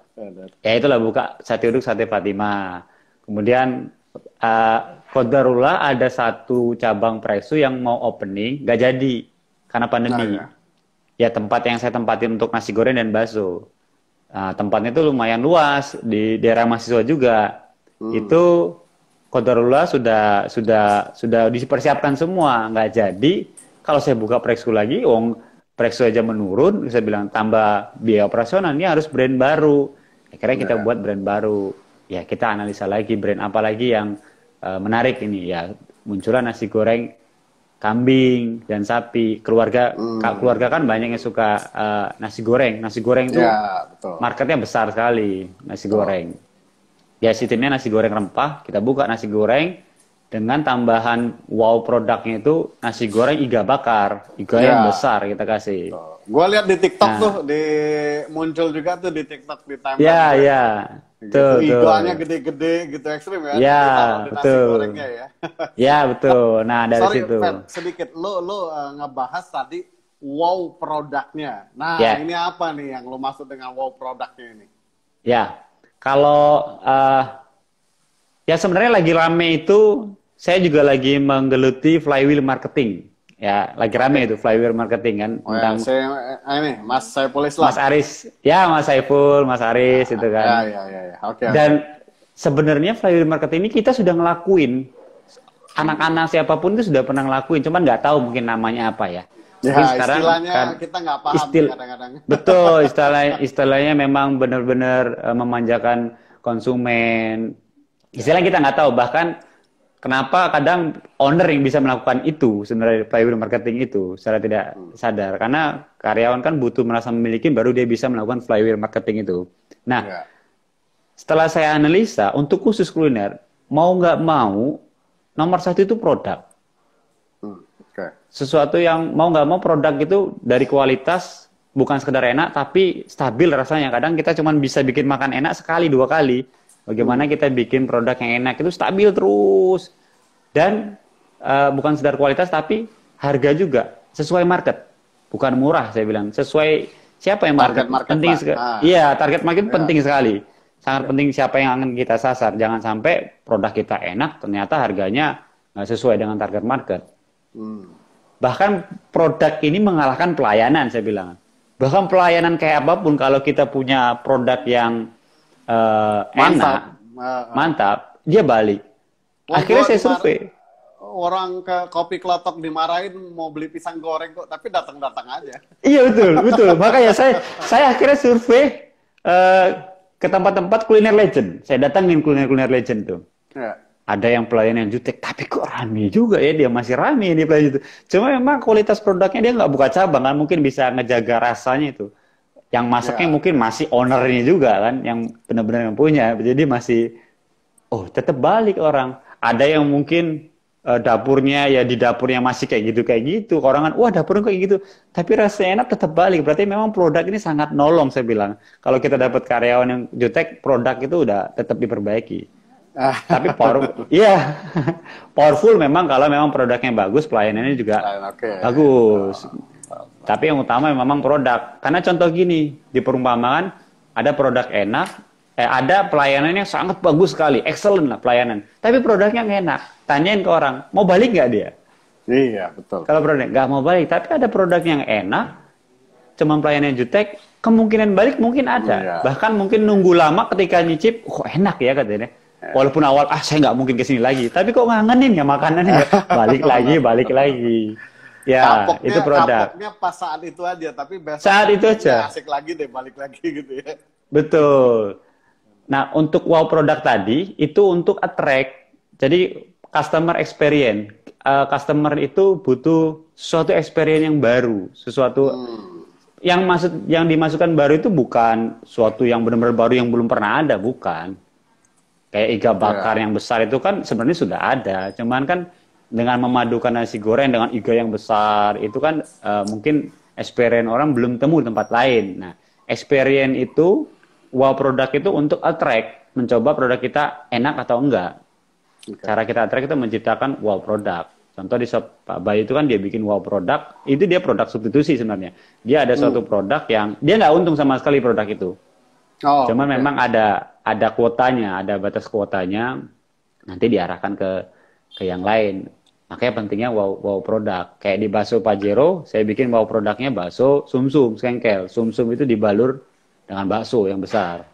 ya itulah buka sate uduk sate Fatima. Kemudian uh, eh, Kodarula ada satu cabang presu yang mau opening gak jadi karena pandemi. Nah, ya. ya tempat yang saya tempatin untuk nasi goreng dan bakso. Nah, tempatnya itu lumayan luas di daerah mahasiswa juga. Hmm. Itu kodarullah sudah sudah sudah dipersiapkan semua nggak jadi kalau saya buka preksu lagi wong preksu aja menurun saya bilang tambah biaya operasional ini harus brand baru akhirnya kita iya. buat brand baru ya kita analisa lagi brand apa lagi yang uh, menarik ini ya munculan nasi goreng kambing dan sapi keluarga hmm. keluarga kan banyak yang suka uh, nasi goreng nasi goreng itu ya, betul. marketnya besar sekali nasi betul. goreng ya sistemnya nasi goreng rempah kita buka nasi goreng dengan tambahan wow produknya itu nasi goreng iga bakar iga ya. yang besar kita kasih gue lihat di TikTok nah. tuh di muncul juga tuh di TikTok di timeline ya ya, ya. Gitu, iganya gede-gede gitu ekstrim ya, ya betul gorengnya ya (laughs) ya betul nah dari Sorry, situ Fer, sedikit lo lo uh, ngebahas tadi wow produknya nah ya. ini apa nih yang lo maksud dengan wow produknya ini ya kalau uh, ya sebenarnya lagi rame itu saya juga lagi menggeluti flywheel marketing. Ya, lagi rame itu flywheel marketing kan oh, tentang ya, saya, eh, ini Mas Saiful Islam. Mas Aris. Ya, Mas Saiful, Mas Aris ya, itu kan. ya, ya, ya. ya. Okay, Dan okay. sebenarnya flywheel marketing ini kita sudah ngelakuin anak-anak siapapun itu sudah pernah ngelakuin, cuman nggak tahu mungkin namanya apa ya. Ya, sekarang istilahnya kan, kita nggak paham istil, kadang-kadang. (laughs) Betul, istilah istilahnya memang benar-benar e, memanjakan konsumen. Ya. Istilahnya kita nggak tahu bahkan kenapa kadang owner yang bisa melakukan itu sebenarnya flywheel marketing itu secara tidak hmm. sadar karena karyawan kan butuh merasa memiliki baru dia bisa melakukan flywheel marketing itu. Nah, ya. setelah saya analisa untuk khusus kuliner mau nggak mau nomor satu itu produk. Okay. Sesuatu yang mau nggak mau produk itu dari kualitas bukan sekedar enak tapi stabil rasanya. Kadang kita cuma bisa bikin makan enak sekali dua kali. Bagaimana hmm. kita bikin produk yang enak itu stabil terus dan uh, bukan sekedar kualitas tapi harga juga sesuai market. Bukan murah saya bilang, sesuai siapa yang market, market, penting sekali. Ah. Iya, target market ya. penting sekali. Sangat ya. penting siapa yang akan kita sasar. Jangan sampai produk kita enak ternyata harganya sesuai dengan target market. Hmm. Bahkan produk ini mengalahkan pelayanan, saya bilang. Bahkan pelayanan kayak apapun, kalau kita punya produk yang uh, mantap. enak, ah, ah. mantap, dia balik. Akhirnya saya survei. Orang ke kopi kelotok dimarahin mau beli pisang goreng kok, tapi datang-datang aja. Iya betul, betul. Makanya saya saya akhirnya survei uh, ke tempat-tempat kuliner legend. Saya datangin kuliner-kuliner legend tuh. Yeah ada yang pelayan yang jutek tapi kok rame juga ya dia masih rame ini pelayan itu cuma memang kualitas produknya dia nggak buka cabang kan mungkin bisa ngejaga rasanya itu yang masaknya ya. mungkin masih ownernya juga kan yang benar-benar yang punya jadi masih oh tetap balik orang ada yang mungkin uh, dapurnya ya di dapurnya masih kayak gitu kayak gitu orang kan wah dapurnya kayak gitu tapi rasanya enak tetap balik berarti memang produk ini sangat nolong saya bilang kalau kita dapat karyawan yang jutek produk itu udah tetap diperbaiki tapi powerful, iya powerful memang kalau memang produknya bagus pelayanannya juga nah, okay. bagus oh. tapi yang utama memang produk karena contoh gini di perumpamaan ada produk enak eh, ada pelayanannya sangat bagus sekali excellent lah pelayanan tapi produknya nggak enak tanyain ke orang mau balik nggak dia iya betul kalau produk nggak mau balik tapi ada produk yang enak cuman pelayanan jutek kemungkinan balik mungkin ada iya. bahkan mungkin nunggu lama ketika nyicip oh enak ya katanya Walaupun awal ah saya nggak mungkin kesini lagi, tapi kok ngangenin ya makanannya, ya? (laughs) balik lagi, balik lagi. Ya, kapoknya, itu produk. Kapoknya pas saat itu aja, tapi besok saat itu aja. Asik lagi deh, balik lagi (laughs) gitu ya. Betul. Nah, untuk wow produk tadi itu untuk attract. Jadi customer experience. Uh, customer itu butuh suatu experience yang baru, sesuatu hmm. yang maksud yang dimasukkan baru itu bukan suatu yang benar-benar baru yang belum pernah ada, bukan. Kayak iga iya. bakar ya. yang besar itu kan sebenarnya sudah ada, cuman kan dengan memadukan nasi goreng dengan iga yang besar itu kan uh, mungkin experience orang belum temu di tempat lain. Nah, experience itu wow produk itu untuk attract, mencoba produk kita enak atau enggak. Okay. Cara kita attract itu menciptakan wow produk. Contoh di shop Pak Bayu itu kan dia bikin wow produk, itu dia produk substitusi sebenarnya. Dia ada hmm. suatu hmm. produk yang dia nggak untung sama sekali produk itu. Oh, Cuman okay. memang ada ada kuotanya, ada batas kuotanya. Nanti diarahkan ke ke yang lain. Makanya pentingnya wow, wow produk. Kayak di bakso Pajero, saya bikin wow produknya bakso sumsum, sengkel. Sumsum itu dibalur dengan bakso yang besar.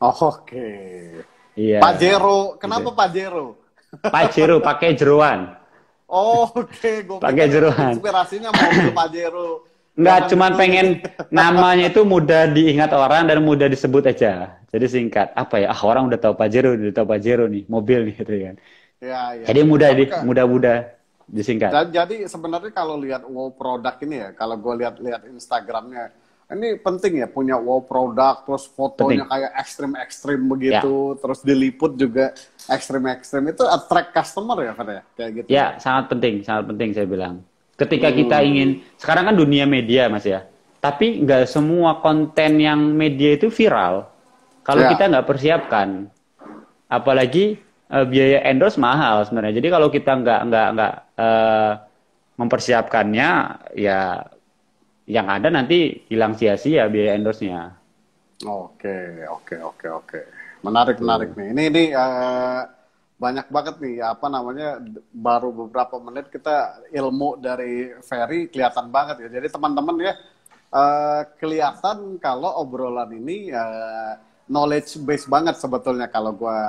Oh, Oke. Okay. Iya. Pajero, kenapa gitu. Pajero? Pajero pakai jeruan. Oh, Oke, okay. gue pakai jeruan. Inspirasinya mau ke Pajero. Enggak, cuman pengen namanya itu mudah diingat orang dan mudah disebut aja. Jadi singkat. Apa ya? Ah, orang udah tahu Pajero, udah tahu Pajero nih, mobil nih gitu kan. Ya, ya. Jadi mudah di mudah-mudah disingkat. Dan, jadi sebenarnya kalau lihat wow produk ini ya, kalau gue lihat-lihat Instagramnya, ini penting ya punya wow produk, terus fotonya penting. kayak ekstrim-ekstrim begitu, ya. terus diliput juga ekstrim-ekstrim itu attract customer ya, katanya. ya, kayak gitu. Ya, ya, sangat penting, sangat penting saya bilang. Ketika hmm. kita ingin, sekarang kan dunia media mas ya, tapi nggak semua konten yang media itu viral. Kalau ya. kita nggak persiapkan, apalagi uh, biaya endorse mahal sebenarnya. Jadi kalau kita nggak nggak nggak uh, mempersiapkannya, ya yang ada nanti hilang sia-sia biaya endorse Oke, oke, oke, oke. Menarik, hmm. menarik nih. Ini ini uh banyak banget nih apa namanya baru beberapa menit kita ilmu dari Ferry kelihatan banget ya. Jadi teman-teman ya uh, kelihatan kalau obrolan ini uh, knowledge base banget sebetulnya kalau gue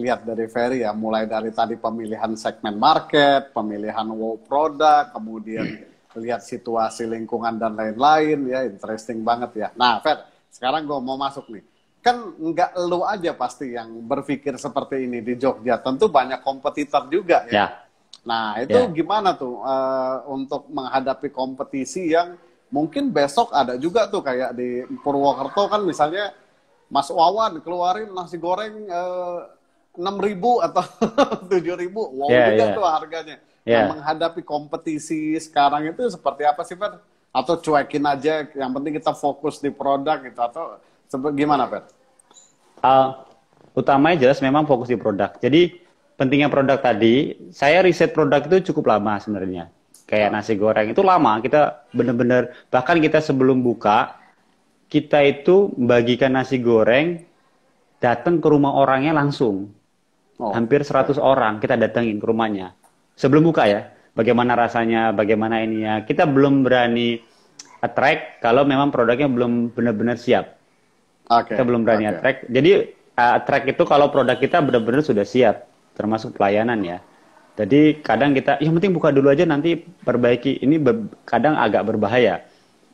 lihat dari Ferry ya. Mulai dari tadi pemilihan segmen market, pemilihan wow produk, kemudian hmm. lihat situasi lingkungan dan lain-lain ya. Interesting banget ya. Nah Fer, sekarang gue mau masuk nih kan nggak lo aja pasti yang berpikir seperti ini di Jogja. Tentu banyak kompetitor juga ya. ya. Nah ya. itu ya. gimana tuh uh, untuk menghadapi kompetisi yang mungkin besok ada juga tuh kayak di Purwokerto kan misalnya Mas Wawan keluarin nasi goreng eh, enam uh, ribu atau (laughs) tujuh ribu, wow yeah, juga yeah. tuh harganya. Yeah. Yang menghadapi kompetisi sekarang itu seperti apa sih Pak? Atau cuekin aja, yang penting kita fokus di produk gitu atau Gimana, Pet? Uh, utamanya jelas memang fokus di produk. Jadi pentingnya produk tadi, saya riset produk itu cukup lama sebenarnya. Kayak nasi goreng itu lama, kita benar-benar bahkan kita sebelum buka kita itu bagikan nasi goreng datang ke rumah orangnya langsung. Oh. Hampir 100 orang kita datangin ke rumahnya. Sebelum buka ya. Bagaimana rasanya, bagaimana ini ya. Kita belum berani attract kalau memang produknya belum benar-benar siap. Okay. Kita belum berani okay. track. Jadi uh, eh, track itu kalau produk kita benar-benar sudah siap, termasuk pelayanan ya. Jadi kadang kita, yang penting buka dulu aja nanti perbaiki. Ini ber, kadang agak berbahaya.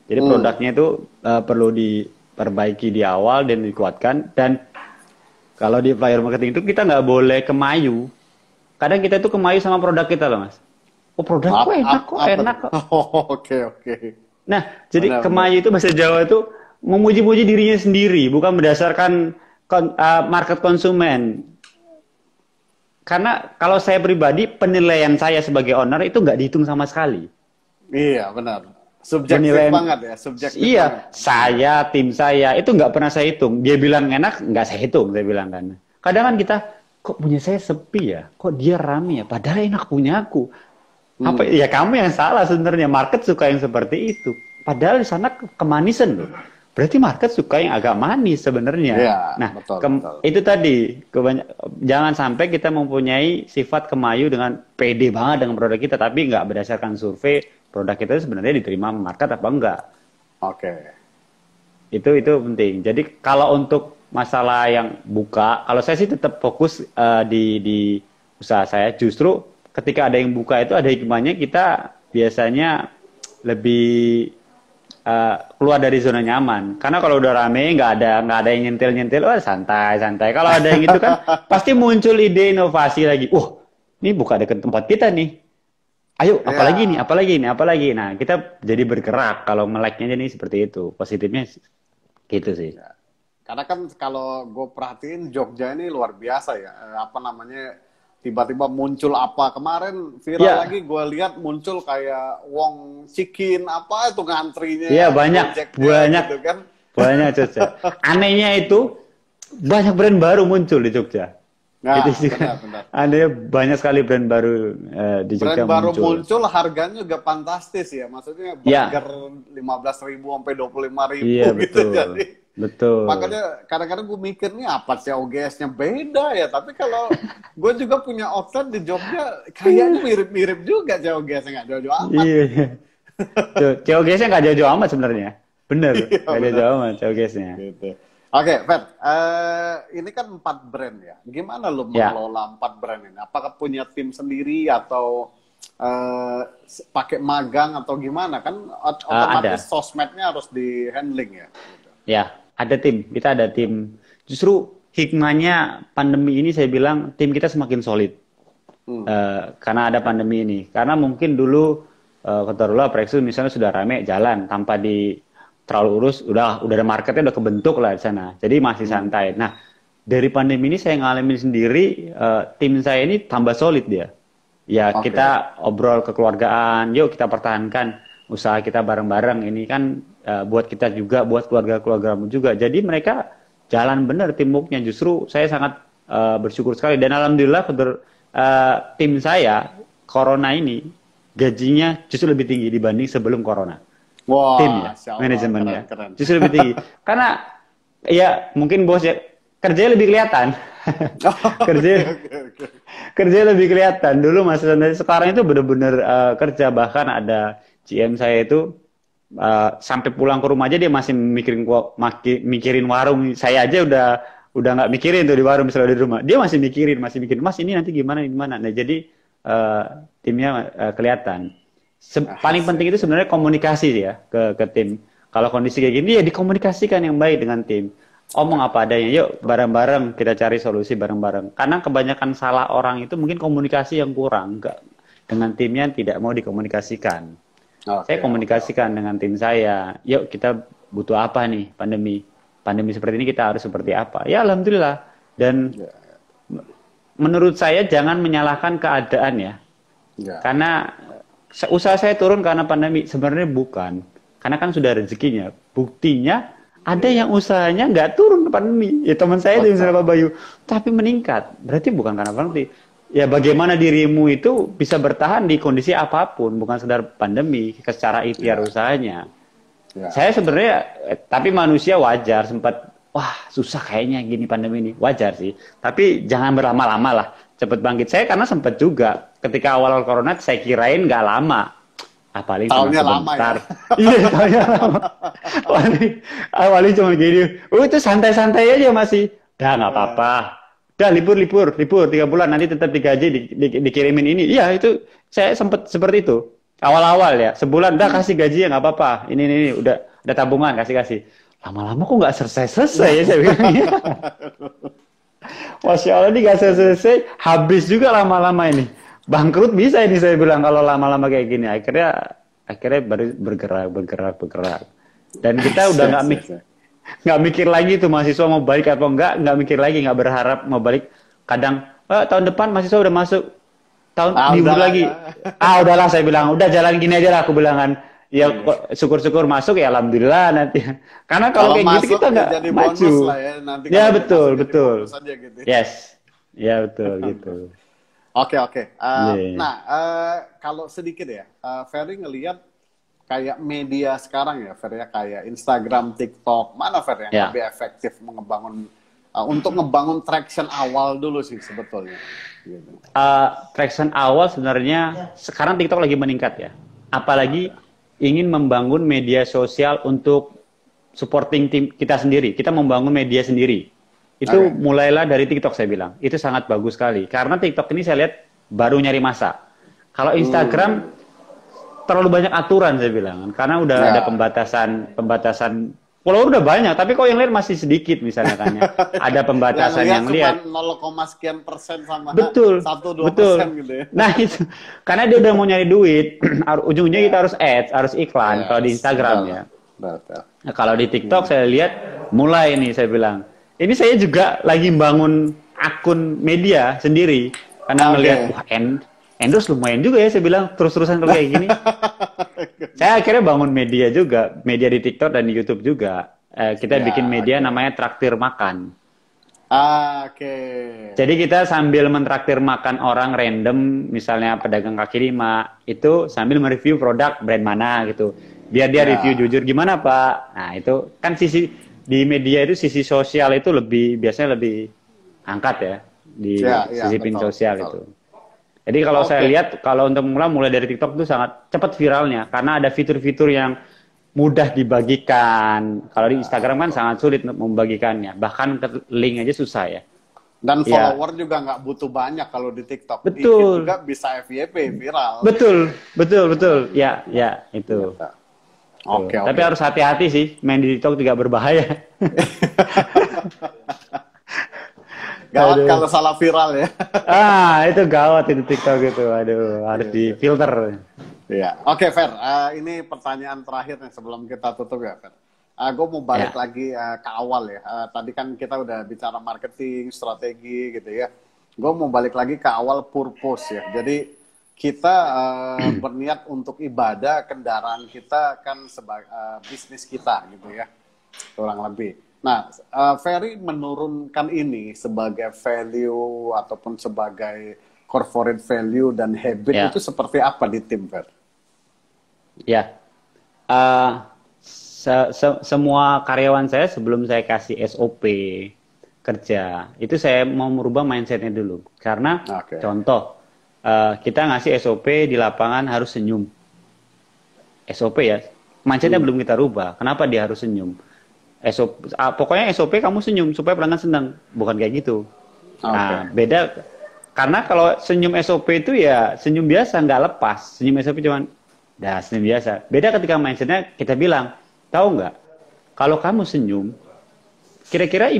Jadi hmm. produknya itu uh, perlu diperbaiki di awal dan dikuatkan. Dan kalau di flyer marketing itu kita nggak boleh kemayu. Kadang kita itu kemayu sama produk kita loh mas. Oh produk kok enak kok enak (laughs) kok. Oh, oke oke. Nah jadi kemayu itu bahasa Jawa itu memuji-muji dirinya sendiri, bukan berdasarkan kon, uh, market konsumen. Karena kalau saya pribadi, penilaian saya sebagai owner itu nggak dihitung sama sekali. Iya, benar. Subjektif banget ya, subjektif Iya, banget. saya, tim saya, itu nggak pernah saya hitung. Dia bilang enak, nggak saya hitung, saya bilang kan. Kadang kan kita, kok punya saya sepi ya? Kok dia rame ya? Padahal enak punya aku. Hmm. Apa, ya kamu yang salah sebenarnya, market suka yang seperti itu. Padahal di sana kemanisan loh Berarti market suka yang agak manis sebenarnya. Ya, nah, betul, betul. itu tadi jangan sampai kita mempunyai sifat kemayu dengan pede banget dengan produk kita, tapi nggak berdasarkan survei produk kita sebenarnya diterima market apa enggak. Oke. Okay. Itu itu penting. Jadi kalau untuk masalah yang buka, kalau saya sih tetap fokus uh, di di usaha saya. Justru ketika ada yang buka itu ada hikmahnya kita biasanya lebih Eh, keluar dari zona nyaman. Karena kalau udah rame nggak ada nggak ada yang nyentil nyentil, wah oh, santai santai. Kalau ada yang itu kan (laughs) pasti muncul ide inovasi lagi. uh ini buka dekat tempat kita nih. Ayo, yeah. apalagi nih, apalagi nih, apalagi. Nah, kita jadi bergerak kalau meleknya jadi seperti itu. Positifnya gitu sih. Iya. Karena kan kalau gue perhatiin Jogja ini luar biasa ya. Eh, apa namanya tiba-tiba muncul apa kemarin viral yeah. lagi gue lihat muncul kayak Wong Chicken apa itu ngantrinya Iya yeah, banyak banyak gitu kan (laughs) banyak Jogja anehnya itu banyak brand baru muncul di Jogja Nah, itu juga benar, benar. (laughs) banyak sekali brand baru eh, di Jogja brand baru muncul. harganya juga fantastis ya maksudnya iya. burger lima belas ribu sampai dua puluh lima ribu yeah, gitu betul. jadi Betul. Makanya kadang-kadang gue mikir nih apa sih OGS-nya beda ya. Tapi kalau gue juga punya outlet di Jogja kayaknya iya. mirip-mirip juga sih OGS-nya nggak jauh-jauh amat. Iya. ogs nya nggak jauh-jauh amat sebenarnya. Bener, iya, nggak jauh-jauh amat COGS-nya. Gitu. Oke, okay, Fed. Uh, ini kan empat brand ya. Gimana lo ya. mengelola empat brand ini? Apakah punya tim sendiri atau uh, pakai magang atau gimana? Kan eh, otomatis uh, sosmednya harus di handling ya ya ada tim kita ada tim justru hikmahnya pandemi ini saya bilang tim kita semakin solid hmm. uh, karena ada pandemi ini karena mungkin dulu uh, eh, Kotorula misalnya sudah rame jalan tanpa di terlalu urus udah udah ada marketnya udah kebentuk lah di sana jadi masih hmm. santai nah dari pandemi ini saya ngalamin sendiri uh, tim saya ini tambah solid dia ya okay. kita obrol kekeluargaan yuk kita pertahankan usaha kita bareng-bareng ini kan Eh, buat kita juga, buat keluarga-keluargamu juga. Jadi mereka jalan benar timbuknya. Justru saya sangat uh, bersyukur sekali dan alhamdulillah ber, uh, eh, tim saya corona ini gajinya justru lebih tinggi dibanding sebelum corona. wow, tim ya, manajemennya justru lebih tinggi. (laughs) Karena ya mungkin bos ya kerja lebih kelihatan. (laughs) Oh, kerja kerja lebih kelihatan dulu mas sekarang itu benar-benar uh, kerja bahkan ada GM saya itu uh, sampai pulang ke rumah aja dia masih mikirin maki, mikirin warung saya aja udah udah nggak mikirin tuh di warung misalnya di rumah dia masih mikirin masih mikirin mas ini nanti gimana gimana nah jadi uh, timnya uh, kelihatan Se ah, paling penting itu sebenarnya komunikasi ya ke ke tim kalau kondisi kayak gini ya dikomunikasikan yang baik dengan tim omong apa adanya yuk bareng-bareng kita cari solusi bareng-bareng karena kebanyakan salah orang itu mungkin komunikasi yang kurang nggak dengan timnya tidak mau dikomunikasikan Okay, saya komunikasikan dengan tim saya. Yuk kita butuh apa nih pandemi? Pandemi seperti ini kita harus seperti apa? Ya alhamdulillah. Dan yeah. Ya. menurut saya jangan menyalahkan keadaan ya. Yeah. Karena usaha saya turun karena pandemi sebenarnya bukan. Karena kan sudah rezekinya. Buktinya ada iya. yang usahanya nggak turun pandemi. Ya teman saya di Surabaya Bayu, tapi meningkat. Berarti bukan karena pandemi ya bagaimana dirimu itu bisa bertahan di kondisi apapun, bukan sekedar pandemi, secara itu ya. usahanya. Ya. Saya sebenarnya, eh, tapi manusia wajar sempat, wah susah kayaknya gini pandemi ini, wajar sih. Tapi jangan berlama-lama lah, cepet bangkit. Saya karena sempat juga, ketika awal-awal corona saya kirain nggak lama, ah cuma ya? sebentar. (laughs) iya tahunnya lama awalnya (laughs) ah, cuma gini oh itu santai-santai aja masih dah nggak ya. apa-apa dah libur libur libur tiga bulan nanti tetap digaji di, di, dikirimin ini iya itu saya sempat seperti itu awal-awal ya sebulan dah kasih gaji ya nggak apa-apa ini, ini ini udah ada tabungan kasih kasih lama-lama kok nggak selesai selesai ya saya bilang (laughs) Masya Allah ini nggak selesai-selesai habis juga lama-lama ini bangkrut bisa ini saya bilang kalau lama-lama kayak gini akhirnya akhirnya baru bergerak bergerak bergerak dan kita udah nggak mikir nggak mikir lagi tuh mahasiswa mau balik atau enggak nggak mikir lagi nggak berharap mau balik kadang eh, tahun depan mahasiswa udah masuk tahun ah, diundur lagi ah udahlah saya bilang udah jalan gini aja lah aku bilang kan ya iya. syukur-syukur masuk ya alhamdulillah nanti (laughs) karena kalau, kalau kayak gitu masuk, gitu kita nggak maju lah ya, nanti ya betul betul gitu. Ya. yes ya betul (laughs) gitu oke oke okay, okay. uh, eh, yeah. nah uh, kalau sedikit ya uh, Ferry ngelihat kayak media sekarang ya Fer ya kayak Instagram, TikTok, mana Fer yang yeah. lebih efektif mengembangun uh, untuk ngebangun traction awal dulu sih sebetulnya. Gitu. Uh, traction awal sebenarnya sekarang TikTok lagi meningkat ya, apalagi ingin membangun media sosial untuk supporting tim kita sendiri, kita membangun media sendiri. Itu okay. mulailah dari TikTok saya bilang, itu sangat bagus sekali karena TikTok ini saya lihat baru nyari masa. Kalau Instagram hmm terlalu banyak aturan saya bilang kan. karena udah ya. ada pembatasan pembatasan follower udah banyak tapi kok yang lihat masih sedikit misalnya kan ya. (laughs) ada pembatasan yang, lihat 0, sekian persen sama betul 1, 2 betul gitu ya. nah itu karena dia udah mau nyari duit (clears throat) ujungnya ya. kita harus ads harus iklan ya, kalau di Instagram betul. ya betul. Nah, kalau di TikTok saya lihat mulai nih saya bilang ini saya juga lagi bangun akun media sendiri karena okay. melihat wah, end endorse lumayan juga ya saya bilang terus-terusan kayak gini. (laughs) saya akhirnya bangun media juga, media di TikTok dan di YouTube juga. Eh, kita ya, bikin media okay. namanya Traktir Makan. Ah, Oke. Okay. Jadi kita sambil mentraktir makan orang random, misalnya pedagang kaki lima, itu sambil mereview produk brand mana gitu. Biar dia ya. review jujur gimana Pak. Nah itu kan sisi di media itu sisi sosial itu lebih biasanya lebih angkat ya di ya, ya sisi ya, sosial betul. itu. Jadi kalau okay. saya lihat kalau untuk mula mulai dari TikTok itu sangat cepat viralnya karena ada fitur-fitur yang mudah dibagikan. Kalau di Instagram kan sangat sulit membagikannya, bahkan ke link aja susah ya. Dan iya. follower juga nggak butuh banyak kalau di TikTok. Betul. juga bisa FYP viral. Betul, betul, betul. Ya, ya itu. Iya, oke. Okay, Tapi harus hati-hati sih, main di TikTok juga berbahaya. (laughs) Gawat kalau salah viral ya. ah, itu gawat itu TikTok itu. Aduh, harus iya, iya. filter. Iya. Oke, okay, Fer. Uh, ini pertanyaan terakhir nih sebelum kita tutup ya, Fer. Uh, ah, gue mau balik ya. lagi uh, ke awal ya. Uh, tadi kan kita udah bicara marketing, strategi gitu ya. Gue mau balik lagi ke awal purpose ya. Jadi kita uh, (clears throat) berniat untuk ibadah kendaraan kita kan sebagai uh, bisnis kita gitu ya kurang lebih Nah, uh, Ferry menurunkan ini sebagai value ataupun sebagai corporate value dan habit yeah. itu seperti apa di tim Fer? Ya, yeah. uh, se -se semua karyawan saya sebelum saya kasih SOP kerja itu saya mau merubah mindsetnya dulu karena okay. contoh uh, kita ngasih SOP di lapangan harus senyum SOP ya mindsetnya hmm. belum kita rubah kenapa dia harus senyum SOP, ah, pokoknya SOP kamu senyum supaya pelanggan senang, bukan kayak gitu. Okay. Ah, nah, beda karena kalau senyum SOP itu ya senyum biasa nggak lepas, senyum SOP cuman dah senyum biasa. Beda ketika mindsetnya kita bilang, tahu nggak? Kalau kamu senyum, kira-kira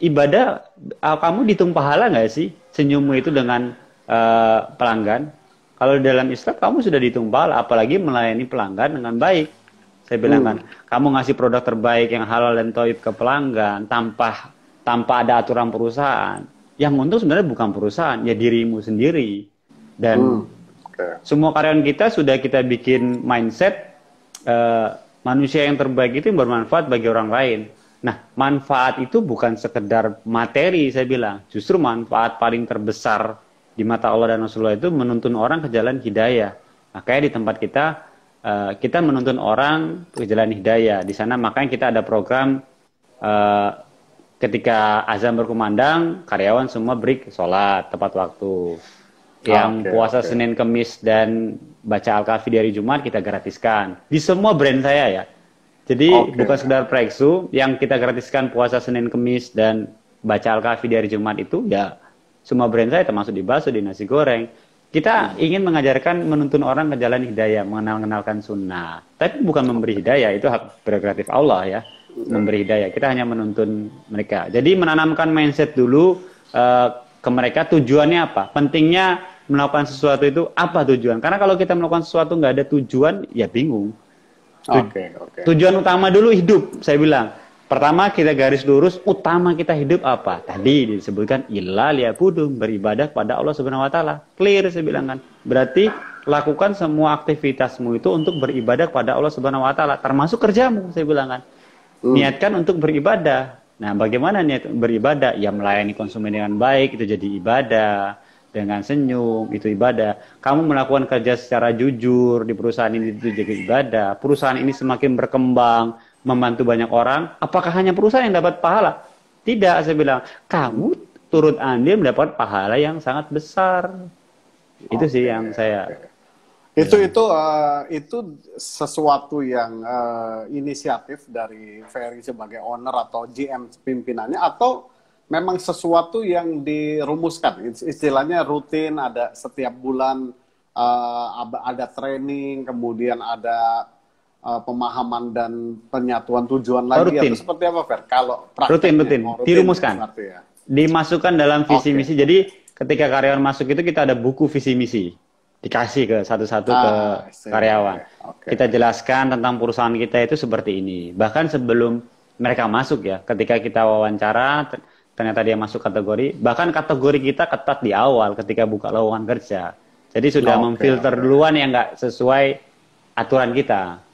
ibadah ah, kamu ditung pahala nggak sih senyummu itu dengan uh, pelanggan? Kalau dalam Islam kamu sudah ditumpal, apalagi melayani pelanggan dengan baik saya bilang hmm. kan, kamu ngasih produk terbaik yang halal dan toib ke pelanggan tanpa tanpa ada aturan perusahaan. Yang untung sebenarnya bukan perusahaan, ya dirimu sendiri. Dan hmm. okay. semua karyawan kita sudah kita bikin mindset uh, manusia yang terbaik itu yang bermanfaat bagi orang lain. Nah, manfaat itu bukan sekedar materi, saya bilang. Justru manfaat paling terbesar di mata Allah dan Rasulullah itu menuntun orang ke jalan hidayah. Makanya di tempat kita uh, kita menuntun orang ke jalan hidayah. Di sana makanya kita ada program uh, ketika azan berkumandang, karyawan semua break sholat tepat waktu. Yang puasa okay. Senin, Kemis dan baca Al-Kahfi dari Jumat kita gratiskan. Di semua brand saya ya. Jadi okay. bukan sekedar preksu yang kita gratiskan puasa Senin, Kemis dan baca Al-Kahfi dari Jumat itu ya semua brand saya termasuk di baso di nasi goreng kita ingin mengajarkan menuntun orang ke jalan hidayah, mengenal-kenalkan sunnah. Tapi bukan memberi hidayah, itu hak prerogatif Allah ya. Memberi hidayah, kita hanya menuntun mereka. Jadi menanamkan mindset dulu uh, ke mereka tujuannya apa. Pentingnya melakukan sesuatu itu apa tujuan. Karena kalau kita melakukan sesuatu nggak ada tujuan, ya bingung. okay, Okay. Tujuan utama dulu hidup, saya bilang. Pertama kita garis lurus utama kita hidup apa? Tadi disebutkan ilah liyabudum beribadah pada Allah Subhanahu wa taala. Clear saya bilang kan. Berarti lakukan semua aktivitasmu itu untuk beribadah pada Allah Subhanahu wa taala termasuk kerjamu saya bilang kan. Hmm. Niatkan untuk beribadah. Nah, bagaimana niat beribadah? Ya melayani konsumen dengan baik itu jadi ibadah dengan senyum itu ibadah. Kamu melakukan kerja secara jujur di perusahaan ini itu jadi ibadah. Perusahaan ini semakin berkembang, membantu banyak orang, apakah hanya perusahaan yang dapat pahala? Tidak, saya bilang, kamu turut andil mendapat pahala yang sangat besar. Okay. Itu sih yang saya itu ya. itu uh, itu sesuatu yang uh, inisiatif dari Ferry sebagai owner atau GM pimpinannya atau memang sesuatu yang dirumuskan istilahnya rutin ada setiap bulan uh, ada training kemudian ada uh, pemahaman dan penyatuan tujuan lagi rutin. atau seperti apa Fer? Kalau rutin rutin, oh, rutin dirumuskan. Ya. Dimasukkan dalam visi okay. misi. Jadi ketika karyawan masuk itu kita ada buku visi misi dikasih ke satu-satu ah, ke karyawan. Okay. Kita jelaskan tentang perusahaan kita itu seperti ini. Bahkan sebelum mereka masuk ya, ketika kita wawancara ternyata dia masuk kategori, bahkan kategori kita ketat di awal ketika buka lowongan kerja. Jadi sudah okay, memfilter okay. duluan yang nggak sesuai aturan kita.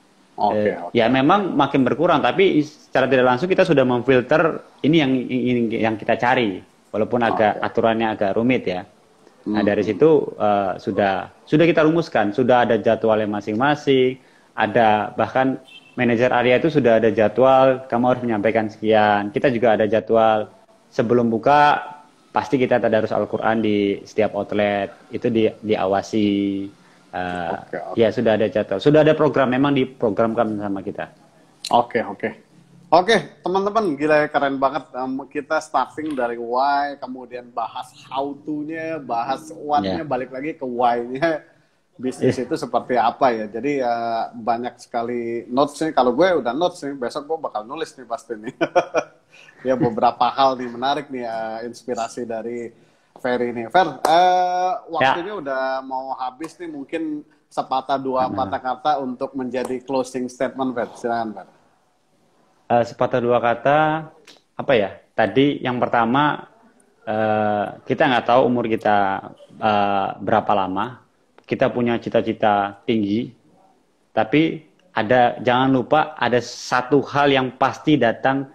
Okay, eh, okay. Ya memang makin berkurang, tapi secara tidak langsung kita sudah memfilter ini yang yang kita cari, walaupun agak aturannya agak rumit ya. Nah hmm. dari situ uh, sudah sudah kita rumuskan, sudah ada jadwalnya masing-masing, ada bahkan manajer area itu sudah ada jadwal, kamu harus menyampaikan sekian. Kita juga ada jadwal sebelum buka pasti kita tadarus Al-Qur'an di setiap outlet, itu di diawasi. Eh, okay. Ya sudah ada jadwal, sudah ada program, memang diprogramkan sama kita. Oke okay, oke. Okay. Oke, okay, teman-teman, gila ya, keren banget. Um, kita starting dari why, kemudian bahas how to-nya, bahas what-nya, yeah. balik lagi ke why-nya. Bisnis yeah. itu seperti apa ya. Jadi uh, banyak sekali notes nih. Kalau gue udah notes nih, besok gue bakal nulis nih pasti nih. (laughs) ya beberapa hal nih menarik nih uh, inspirasi dari Ferry ini. Fer, uh, waktunya ya. udah mau habis nih mungkin sepatah dua nah. patah kata untuk menjadi closing statement Fer. Silakan Fer. Uh, sepatah dua kata apa ya? Tadi yang pertama uh, kita nggak tahu umur kita uh, berapa lama. Kita punya cita-cita tinggi, tapi ada jangan lupa ada satu hal yang pasti datang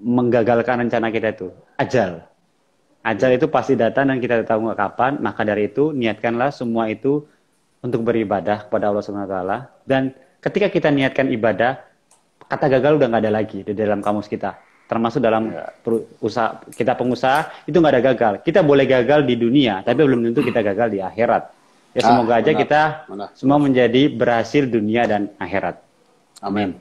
menggagalkan rencana kita itu ajal Ajal itu pasti datang dan kita tahu nggak kapan. Maka dari itu niatkanlah semua itu untuk beribadah kepada Allah Subhanahu Wa Taala. Dan ketika kita niatkan ibadah, kata gagal udah nggak ada lagi di dalam kamus kita. Termasuk dalam ya. usaha kita pengusaha itu nggak ada gagal. Kita boleh gagal di dunia, tapi belum tentu kita gagal di akhirat. Ya ah, semoga aja mana, kita mana. semua menjadi berhasil dunia dan akhirat. Amin.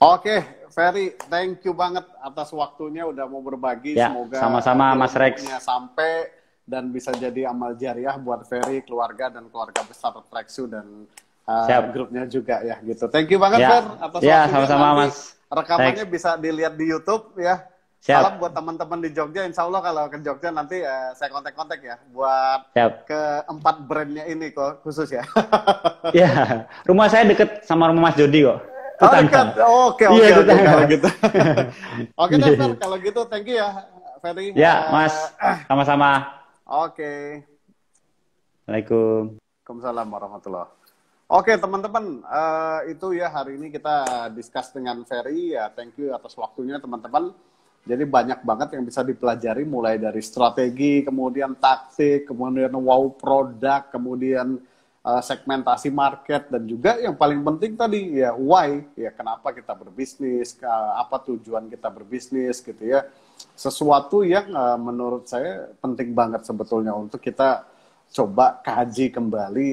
Oke, Ferry, thank you banget atas waktunya udah mau berbagi. Ya, Semoga sama-sama Mas Rex. Sampai dan bisa jadi amal jariah buat Ferry, keluarga dan keluarga besar Rexu dan uh, grupnya juga ya gitu. Thank you banget ya. Fer atas ya, waktunya. sama-sama Mas. Rekamannya Thanks. bisa dilihat di YouTube ya. Siap. Salam buat teman-teman di Jogja. Insya Allah kalau ke Jogja nanti uh, saya kontak-kontak ya buat Siap. keempat brandnya ini kok khusus ya. Ya, rumah saya deket sama rumah Mas Jody kok tetangga. Iya, oke, oke, oke kalau gitu. (laughs) oke, okay, iya. yeah. kalau gitu thank you ya, Ferry. Ya, uh, Mas. Eh. Sama-sama. Oke. Okay. Assalamualaikum. Waalaikumsalam warahmatullahi Oke teman-teman, uh, itu ya hari ini kita discuss dengan Ferry ya. Thank you atas waktunya teman-teman. Jadi banyak banget yang bisa dipelajari mulai dari strategi, kemudian taktik, kemudian wow produk, kemudian Eh, segmentasi market dan juga yang paling penting tadi ya why ya kenapa kita berbisnis apa tujuan kita berbisnis gitu ya sesuatu yang eh, menurut saya penting banget sebetulnya untuk kita coba kaji kembali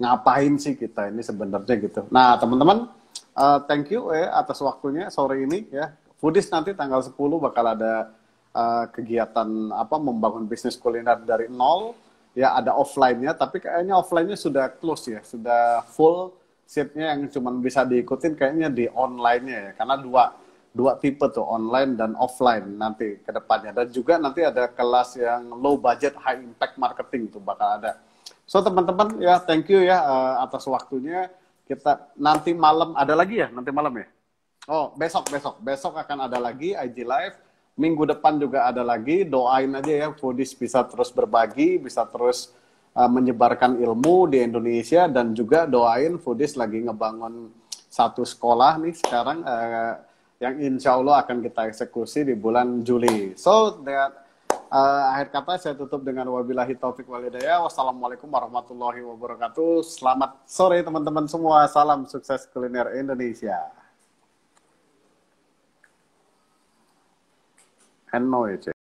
ngapain sih kita ini sebenarnya gitu nah teman-teman eh, thank you ya atas waktunya sore ini ya Foodies nanti tanggal 10 bakal ada kegiatan apa membangun bisnis kuliner dari nol ya ada offline-nya, tapi kayaknya offline-nya sudah close ya, sudah full seat-nya yang cuma bisa diikutin kayaknya di online-nya ya, karena dua dua tipe tuh online dan offline nanti ke depannya dan juga nanti ada kelas yang low budget high impact marketing tuh bakal ada. So teman-teman ya thank you ya uh, atas waktunya. Kita nanti malam ada lagi ya nanti malam ya. Oh besok besok besok akan ada lagi IG live minggu depan juga ada lagi. Doain aja ya, Foodies bisa terus berbagi, bisa terus uh, menyebarkan ilmu di Indonesia dan juga doain Foodies lagi ngebangun satu sekolah nih sekarang uh, yang insya Allah akan kita eksekusi di bulan Juli. So that uh, akhir kata saya tutup dengan wabillahi taufik walidaya. Wassalamualaikum warahmatullahi wabarakatuh. Selamat sore teman-teman semua. Salam sukses kuliner Indonesia. and it.